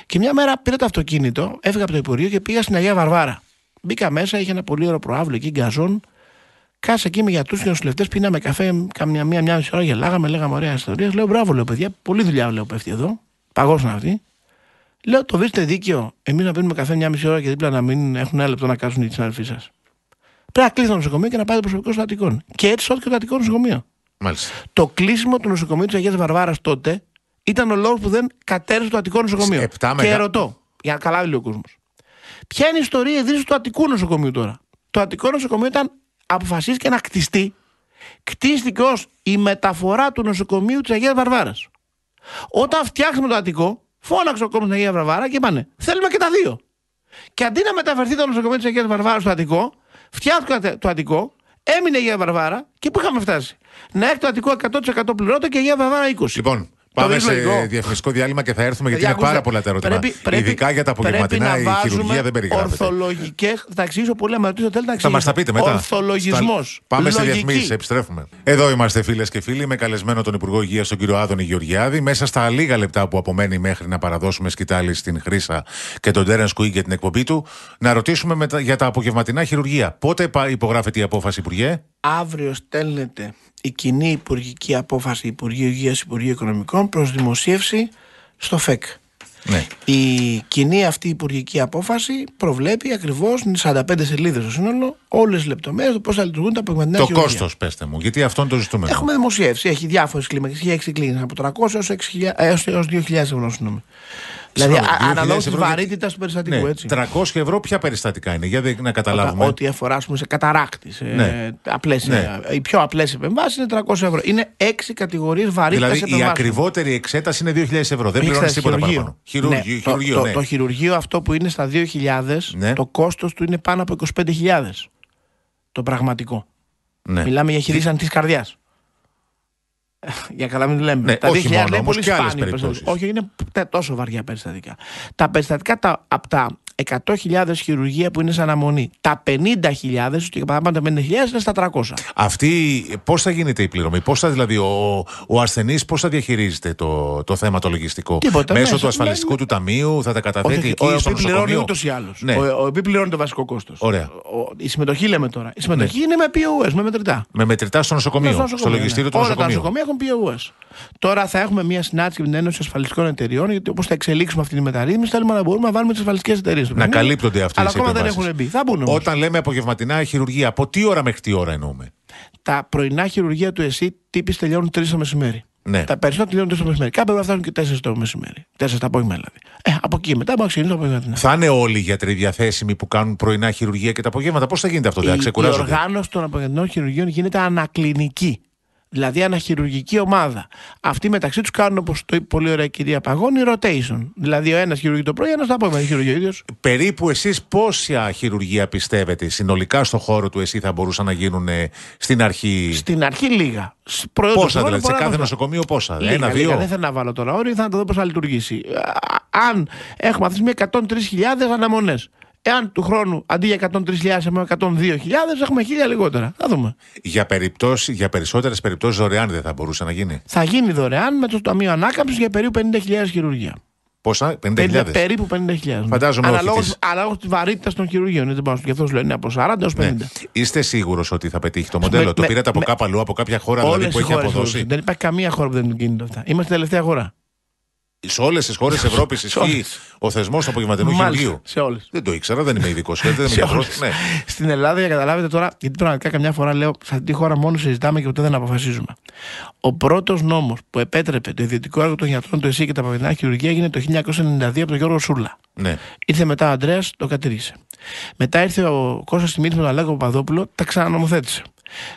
B: Και μια μέρα πήρα το αυτοκίνητο, έφυγα από το Υπουργείο και πήγα στην Αγία Βαρβάρα. Μπήκα μέσα, είχε ένα πολύ ωραίο προάβλιο εκεί, γκαζόν. Κάσα εκεί με γιατρούς και νοσηλευτές, πίναμε καφέ, καμιά μία, μία μισή ώρα γελάγαμε, λέγαμε ωραία ιστορία. Λέω μπράβο, λέω παιδιά, πολλή δουλειά λέω πέφτει εδώ. Παγώσουν αυτοί. Λέω το βρίσκεται δίκαιο εμείς να πίνουμε καφέ μία μισή ώρα και δίπλα να μην έχουν ένα λεπτό να κάτσουν οι συναδελφοί σας πρέπει να κλείσει το νοσοκομείο και να πάει το προσωπικό στο Αττικό. Και έτσι σώθηκε το Αττικό νοσοκομείο. Μάλιστα. Το κλείσιμο του νοσοκομείου της Αγίας Βαρβάρας τότε ήταν ο λόγος που δεν κατέρευσε το Αττικό νοσοκομείο. Μεγα... και ρωτώ, για να καλά ο κόσμος. Ποια είναι η ιστορία ιδρύση του Αττικού νοσοκομείου τώρα. Το Αττικό νοσοκομείο ήταν αποφασίστηκε να κτιστεί. Κτίστηκε ως η μεταφορά του νοσοκομείου της Αγίας Βαρβάρας. Όταν φτιάχνουμε το Αττικό, φώναξε ο κόμμα τη Αγία Βαρβάρα και είπανε Θέλουμε και τα δύο. Και αντί να μεταφερθεί το νοσοκομείο της Αγίας Βαρβάρας στο Αττικό, Φτιάχτηκαν το Αττικό, έμεινε η Βαρβάρα και πού είχαμε φτάσει. Να έχει το Αττικό 100% πληρώτο και η Βαρβάρα 20. Λοιπόν, Πάμε σε
A: διαφημιστικό διάλειμμα και θα έρθουμε γιατί είναι πάρα πολλά τα ερωτήματα. Ειδικά για τα απογευματινά η χειρουργία δεν περιγράφεται.
B: Ορθολογικές. Θα πολύ να με ρωτήσω. Θέλετε να Θα μας τα πείτε μετά. Ορθολογισμός. Πάμε σε διαφημίσεις,
A: επιστρέφουμε. Εδώ είμαστε φίλες και φίλοι με καλεσμένο τον Υπουργό Υγείας τον κύριο Άδωνη Γεωργιάδη. Μέσα στα λίγα λεπτά που απομένει μέχρι να παραδώσουμε σκητάλη στην Χρήσα και τον Τέρεν Σκουί για την εκπομπή του, να ρωτήσουμε για τα απογευματινά χειρουργία. Πότε υπογράφεται η απόφαση, Υπουργέ
B: αύριο στέλνεται η κοινή υπουργική απόφαση Υπουργείου Υγείας Υπουργείου Οικονομικών προς δημοσίευση στο ΦΕΚ. Ναι. Η κοινή αυτή υπουργική απόφαση προβλέπει ακριβώς 45 σελίδες στο σύνολο, όλες τις λεπτομέρειες του πώς θα λειτουργούν τα πραγματικά Το κόστος,
A: πέστε μου, γιατί αυτό είναι το ζητούμενο. Έχουμε
B: δημοσιεύσει, έχει διάφορες κλίμακες, έχει 6 από 300 έω 2.000 ευρώ, συγγνώμη.
A: Δηλαδή, αναλόγω τη βαρύτητα του περιστατικού. Ναι, έτσι.
B: 300 ευρώ ποια περιστατικά είναι, για να καταλάβουμε. ό,τι αφορά πούμε, σε καταράκτη. Ναι. απλές, ναι. Οι πιο απλές επεμβάσεις είναι 300 ευρώ. Είναι 6 κατηγορίες βαρύτητας. Δηλαδή, επεμβάσεις. η ακριβότερη
A: εξέταση είναι 2.000 ευρώ. Δεν πληρώνεις τίποτα παραπάνω. Ναι, χειρουργείο. Χειρουργείο το, ναι. το,
B: χειρουργείο αυτό που είναι στα 2.000, το κόστος του είναι πάνω από 25.000. Το πραγματικό. Μιλάμε για χειρίσαν της καρδιάς. Για καλά, μην λέμε. Ναι, τα 2000 είναι πολύ σπάνια. Όχι, είναι τόσο βαριά περιστατικά. Τα περιστατικά τα, από τα 100.000 χειρουργία που είναι σαν αναμονή. Τα 50.000, και παραπάνω τα 50.000 είναι στα 300.
A: Αυτή πώς θα γίνεται η πληρωμή, πώς θα δηλαδή ο, ο ασθενής πώς θα διαχειρίζεται το, το θέμα το λογιστικό. Τίποτα, μέσω, ναι. του ασφαλιστικού ναι, του ταμείου θα τα καταθέτει όχι, εκεί ο, στο πληρώνει ούτως ή
B: Ναι. Ο, ο, πληρώνει το βασικό κόστος. Η συμμετοχή λέμε τώρα. Η συμμετοχή ναι. είναι με POS, με μετρητά.
A: Με μετρητά στο νοσοκομείο. Ναι, στο, νοσοκομείο, στο λογιστήριο ναι. του νοσοκομείου. Όλα
B: τα νοσοκομεία έχουν POS. Τώρα θα έχουμε μια συνάντηση με την Ένωση Ασφαλιστικών Εταιριών, γιατί όπως θα εξελίξουμε αυτή τη μεταρρύθμιση, θέλουμε να μπορούμε να βάλουμε τις ασφαλιστικές εταιρείες του Να καλύπτονται αυτοί οι Αλλά ακόμα δεν έχουν μπει. Θα μπουν. Όμως. Όταν
A: λέμε απογευματινά χειρουργία, από τι ώρα μέχρι τι ώρα εννοούμε.
B: Τα πρωινά χειρουργία του ΕΣΥ τύπης τελειώνουν 3 το μεσημέρι. Ναι. Τα περισσότερα τελειώνουν 3 το μεσημέρι. Κάποια θα φτάνουν και 4 το μεσημέρι. 4 τα απόγευμα δηλαδή. Ε, από εκεί μετά μπορεί να απογευματινά. Θα είναι
A: όλοι οι γιατροί διαθέσιμοι που κάνουν πρωινά χειρουργία και τα απογεύματα. Πώς θα γίνεται αυτό, δεν θα ξεκουράζονται. Η
B: οργάνωση των απογευματινών χειρουργείων γίνεται ανακλινική δηλαδή αναχειρουργική ομάδα. Αυτοί μεταξύ τους κάνουν, όπως το είπε πολύ ωραία η κυρία Παγώνη, rotation.
A: Δηλαδή ο ένας χειρουργεί το πρωί, ένας το απόγευμα χειρουργεί ο ίδιος. Περίπου εσείς πόσα χειρουργία πιστεύετε συνολικά στο χώρο του εσύ θα μπορούσαν να γίνουν στην αρχή.
B: Στην αρχή λίγα. Δηλαδή, πόσα δηλαδή, σε κάθε νοσοκομείο πόσα. Λίγα, ένα, λίγα. Δεν θέλω να βάλω τώρα όριο, θα το δω πώς θα λειτουργήσει. Αν έχουμε αυτή 103.000 αναμονές εάν του χρόνου αντί για 103.000 έχουμε 102.000, έχουμε 1.000 λιγότερα. Θα δούμε.
A: Για, για περισσότερες περιπτώσεις δωρεάν
B: δεν θα μπορούσε να γίνει. Θα γίνει δωρεάν με το Ταμείο Ανάκαμψης για περίπου 50.000 χειρουργία. Πόσα, 50.000. Περίπου 50.000. Φαντάζομαι Αναλόγω της βαρύτητας των χειρουργείων. Δεν πάω αυτό λένε από 40 έω 50.
A: Είστε σίγουρος ότι θα πετύχει το μοντέλο. το πήρατε από κάπου αλλού, από κάποια χώρα δηλαδή, που έχει αποδώσει.
B: Δεν υπάρχει καμία χώρα που δεν γίνεται αυτά. Είμαστε τελευταία χώρα. σε όλες τις χώρες της Ευρώπης
A: ισχύει ο θεσμός του απογευματινού χειρουργείου. Σε όλες. Δεν το ήξερα, δεν είμαι ειδικός. ναι.
B: Στην Ελλάδα, για καταλάβετε τώρα, γιατί πραγματικά καμιά φορά λέω, σε αυτή τη χώρα μόνο συζητάμε και ούτε δεν αποφασίζουμε. Ο πρώτος νόμος που επέτρεπε το ιδιωτικό έργο των γιατρών, του ΕΣΥ και τα απογευματινά χειρουργεία έγινε το 1992 από τον Γιώργο Σούλα. Ναι. Ήρθε μετά ο Αντρέα, το κατήργησε. Μετά ήρθε ο Κώστας Τιμήτρη με τον Αλέκο Παδόπουλο, τα ξανανομοθέτησε.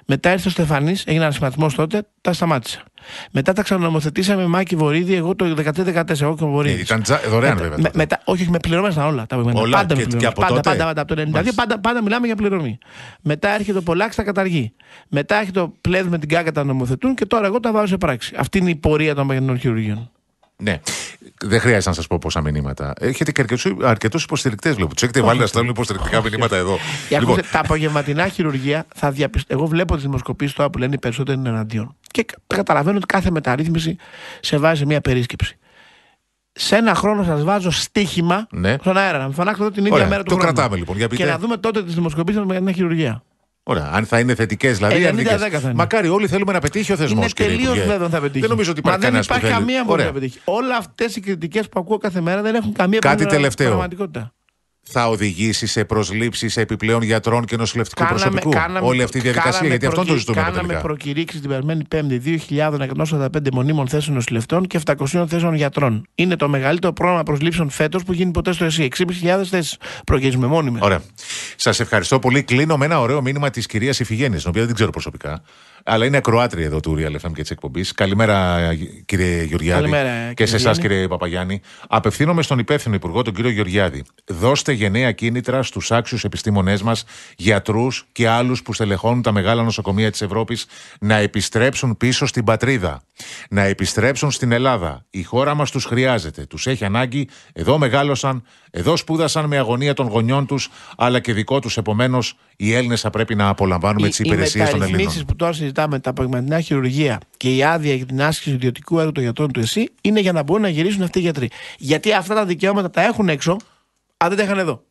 B: Μετά ήρθε ο Στεφανής, έγινε ανασχηματισμός τότε, τα σταμάτησα. Μετά τα ξανανομοθετήσαμε Μάκη Βορύδη, εγώ το 2013-2014. Εγώ και ο Βορύδης. Ε, ήταν τζα... δωρεάν βέβαια. μετά, όχι, με πληρώμενα όλα τα βήματα. Όλα πάντα πάντα, Πάντα, πάντα, από το 92, πάντα, πάντα, μιλάμε για πληρωμή. Μετά έρχεται ο Πολάκης, τα καταργεί. Μετά έρχεται το Πλέδ με την Κάκα τα νομοθετούν και τώρα εγώ τα βάζω σε πράξη. Αυτή είναι η πορεία των παγενών χειρουργείων. Ναι. Δεν χρειάζεται να σας πω
A: πόσα μηνύματα. Έχετε και αρκετούς υποστηρικτές, βλέπω. Τους έχετε βάλει να στέλνουν υποστηρικτικά μηνύματα εδώ. Λοιπόν.
B: Τα απογευματινά χειρουργία θα διαπιστώ. Εγώ βλέπω τις δημοσκοπήσεις τώρα που λένε οι περισσότεροι είναι εναντίον. Και καταλαβαίνω ότι κάθε μεταρρύθμιση σε βάζει μια περίσκεψη. Σε ένα χρόνο σας βάζω στοίχημα ναι. στον αέρα. Να φανάξω την ίδια Ωραία. μέρα του Το χρόνου. κρατάμε λοιπόν. Για Και να δούμε τότε τις δημοσκοπήσεις με την χειρουργία.
A: Ωραία. Αν θα είναι θετικές δηλαδή. Ε,
B: Μακάρι όλοι θέλουμε να πετύχει ο θεσμός. Είναι τελείω βέβαιο θα πετύχει. Δεν νομίζω ότι υπάρχει κανένας που θέλει. καμία που να πετύχει. Όλα αυτέ οι κριτικέ που ακούω κάθε μέρα δεν έχουν καμία Κάτι τελευταίο. πραγματικότητα
A: θα οδηγήσει σε προσλήψεις επιπλέον γιατρών και νοσηλευτικού προσωπικού. Όλη αυτή η διαδικασία, γιατί αυτό το ζητούμε Κάναμε προκηρύξεις
B: προκηρύξει την περμένη Πέμπτη 2.145 μονίμων θέσεων νοσηλευτών και 700 θέσεων γιατρών. Είναι το μεγαλύτερο πρόγραμμα προσλήψεων φέτος που γίνει ποτέ στο ΕΣΥ. 6.500 θέσει προκυρήσουμε μόνιμε. Ωραία. Σας ευχαριστώ
A: πολύ. Κλείνω με ένα ωραίο μήνυμα της κυρίας Ιφηγέννη, την οποία δεν ξέρω προσωπικά. Αλλά είναι ακροάτρια εδώ του Real FM και της εκπομπής. Καλημέρα, κύριε Γεωργιάδη. Καλημέρα, και σε εσάς, κύριε Παπαγιάννη. Απευθύνομαι στον υπεύθυνο υπουργό, τον κύριο Γεωργιάδη. Δώστε γενναία κίνητρα στους άξιους επιστήμονές μας, γιατρούς και άλλους που στελεχώνουν τα μεγάλα νοσοκομεία της Ευρώπης να επιστρέψουν πίσω στην πατρίδα. Να επιστρέψουν στην Ελλάδα. Η χώρα μας τους χρειάζεται. Τους έχει ανάγκη. Εδώ μεγάλωσαν. Εδώ σπούδασαν με αγωνία των γονιών τους, αλλά και δικό τους. Επομένως, οι Έλληνες θα πρέπει να απολαμβάνουμε τις υπηρεσίες των Ελλήνων. Οι μεταρρυθμίσεις
B: που τώρα συζητάμε, τα πραγματινά χειρουργία και η άδεια για την άσκηση ιδιωτικού έργου των γιατρών του ΕΣΥ είναι για να μπορούν να γυρίσουν αυτοί οι γιατροί. Γιατί αυτά τα δικαιώματα τα έχουν έξω, αν δεν τα είχαν εδώ.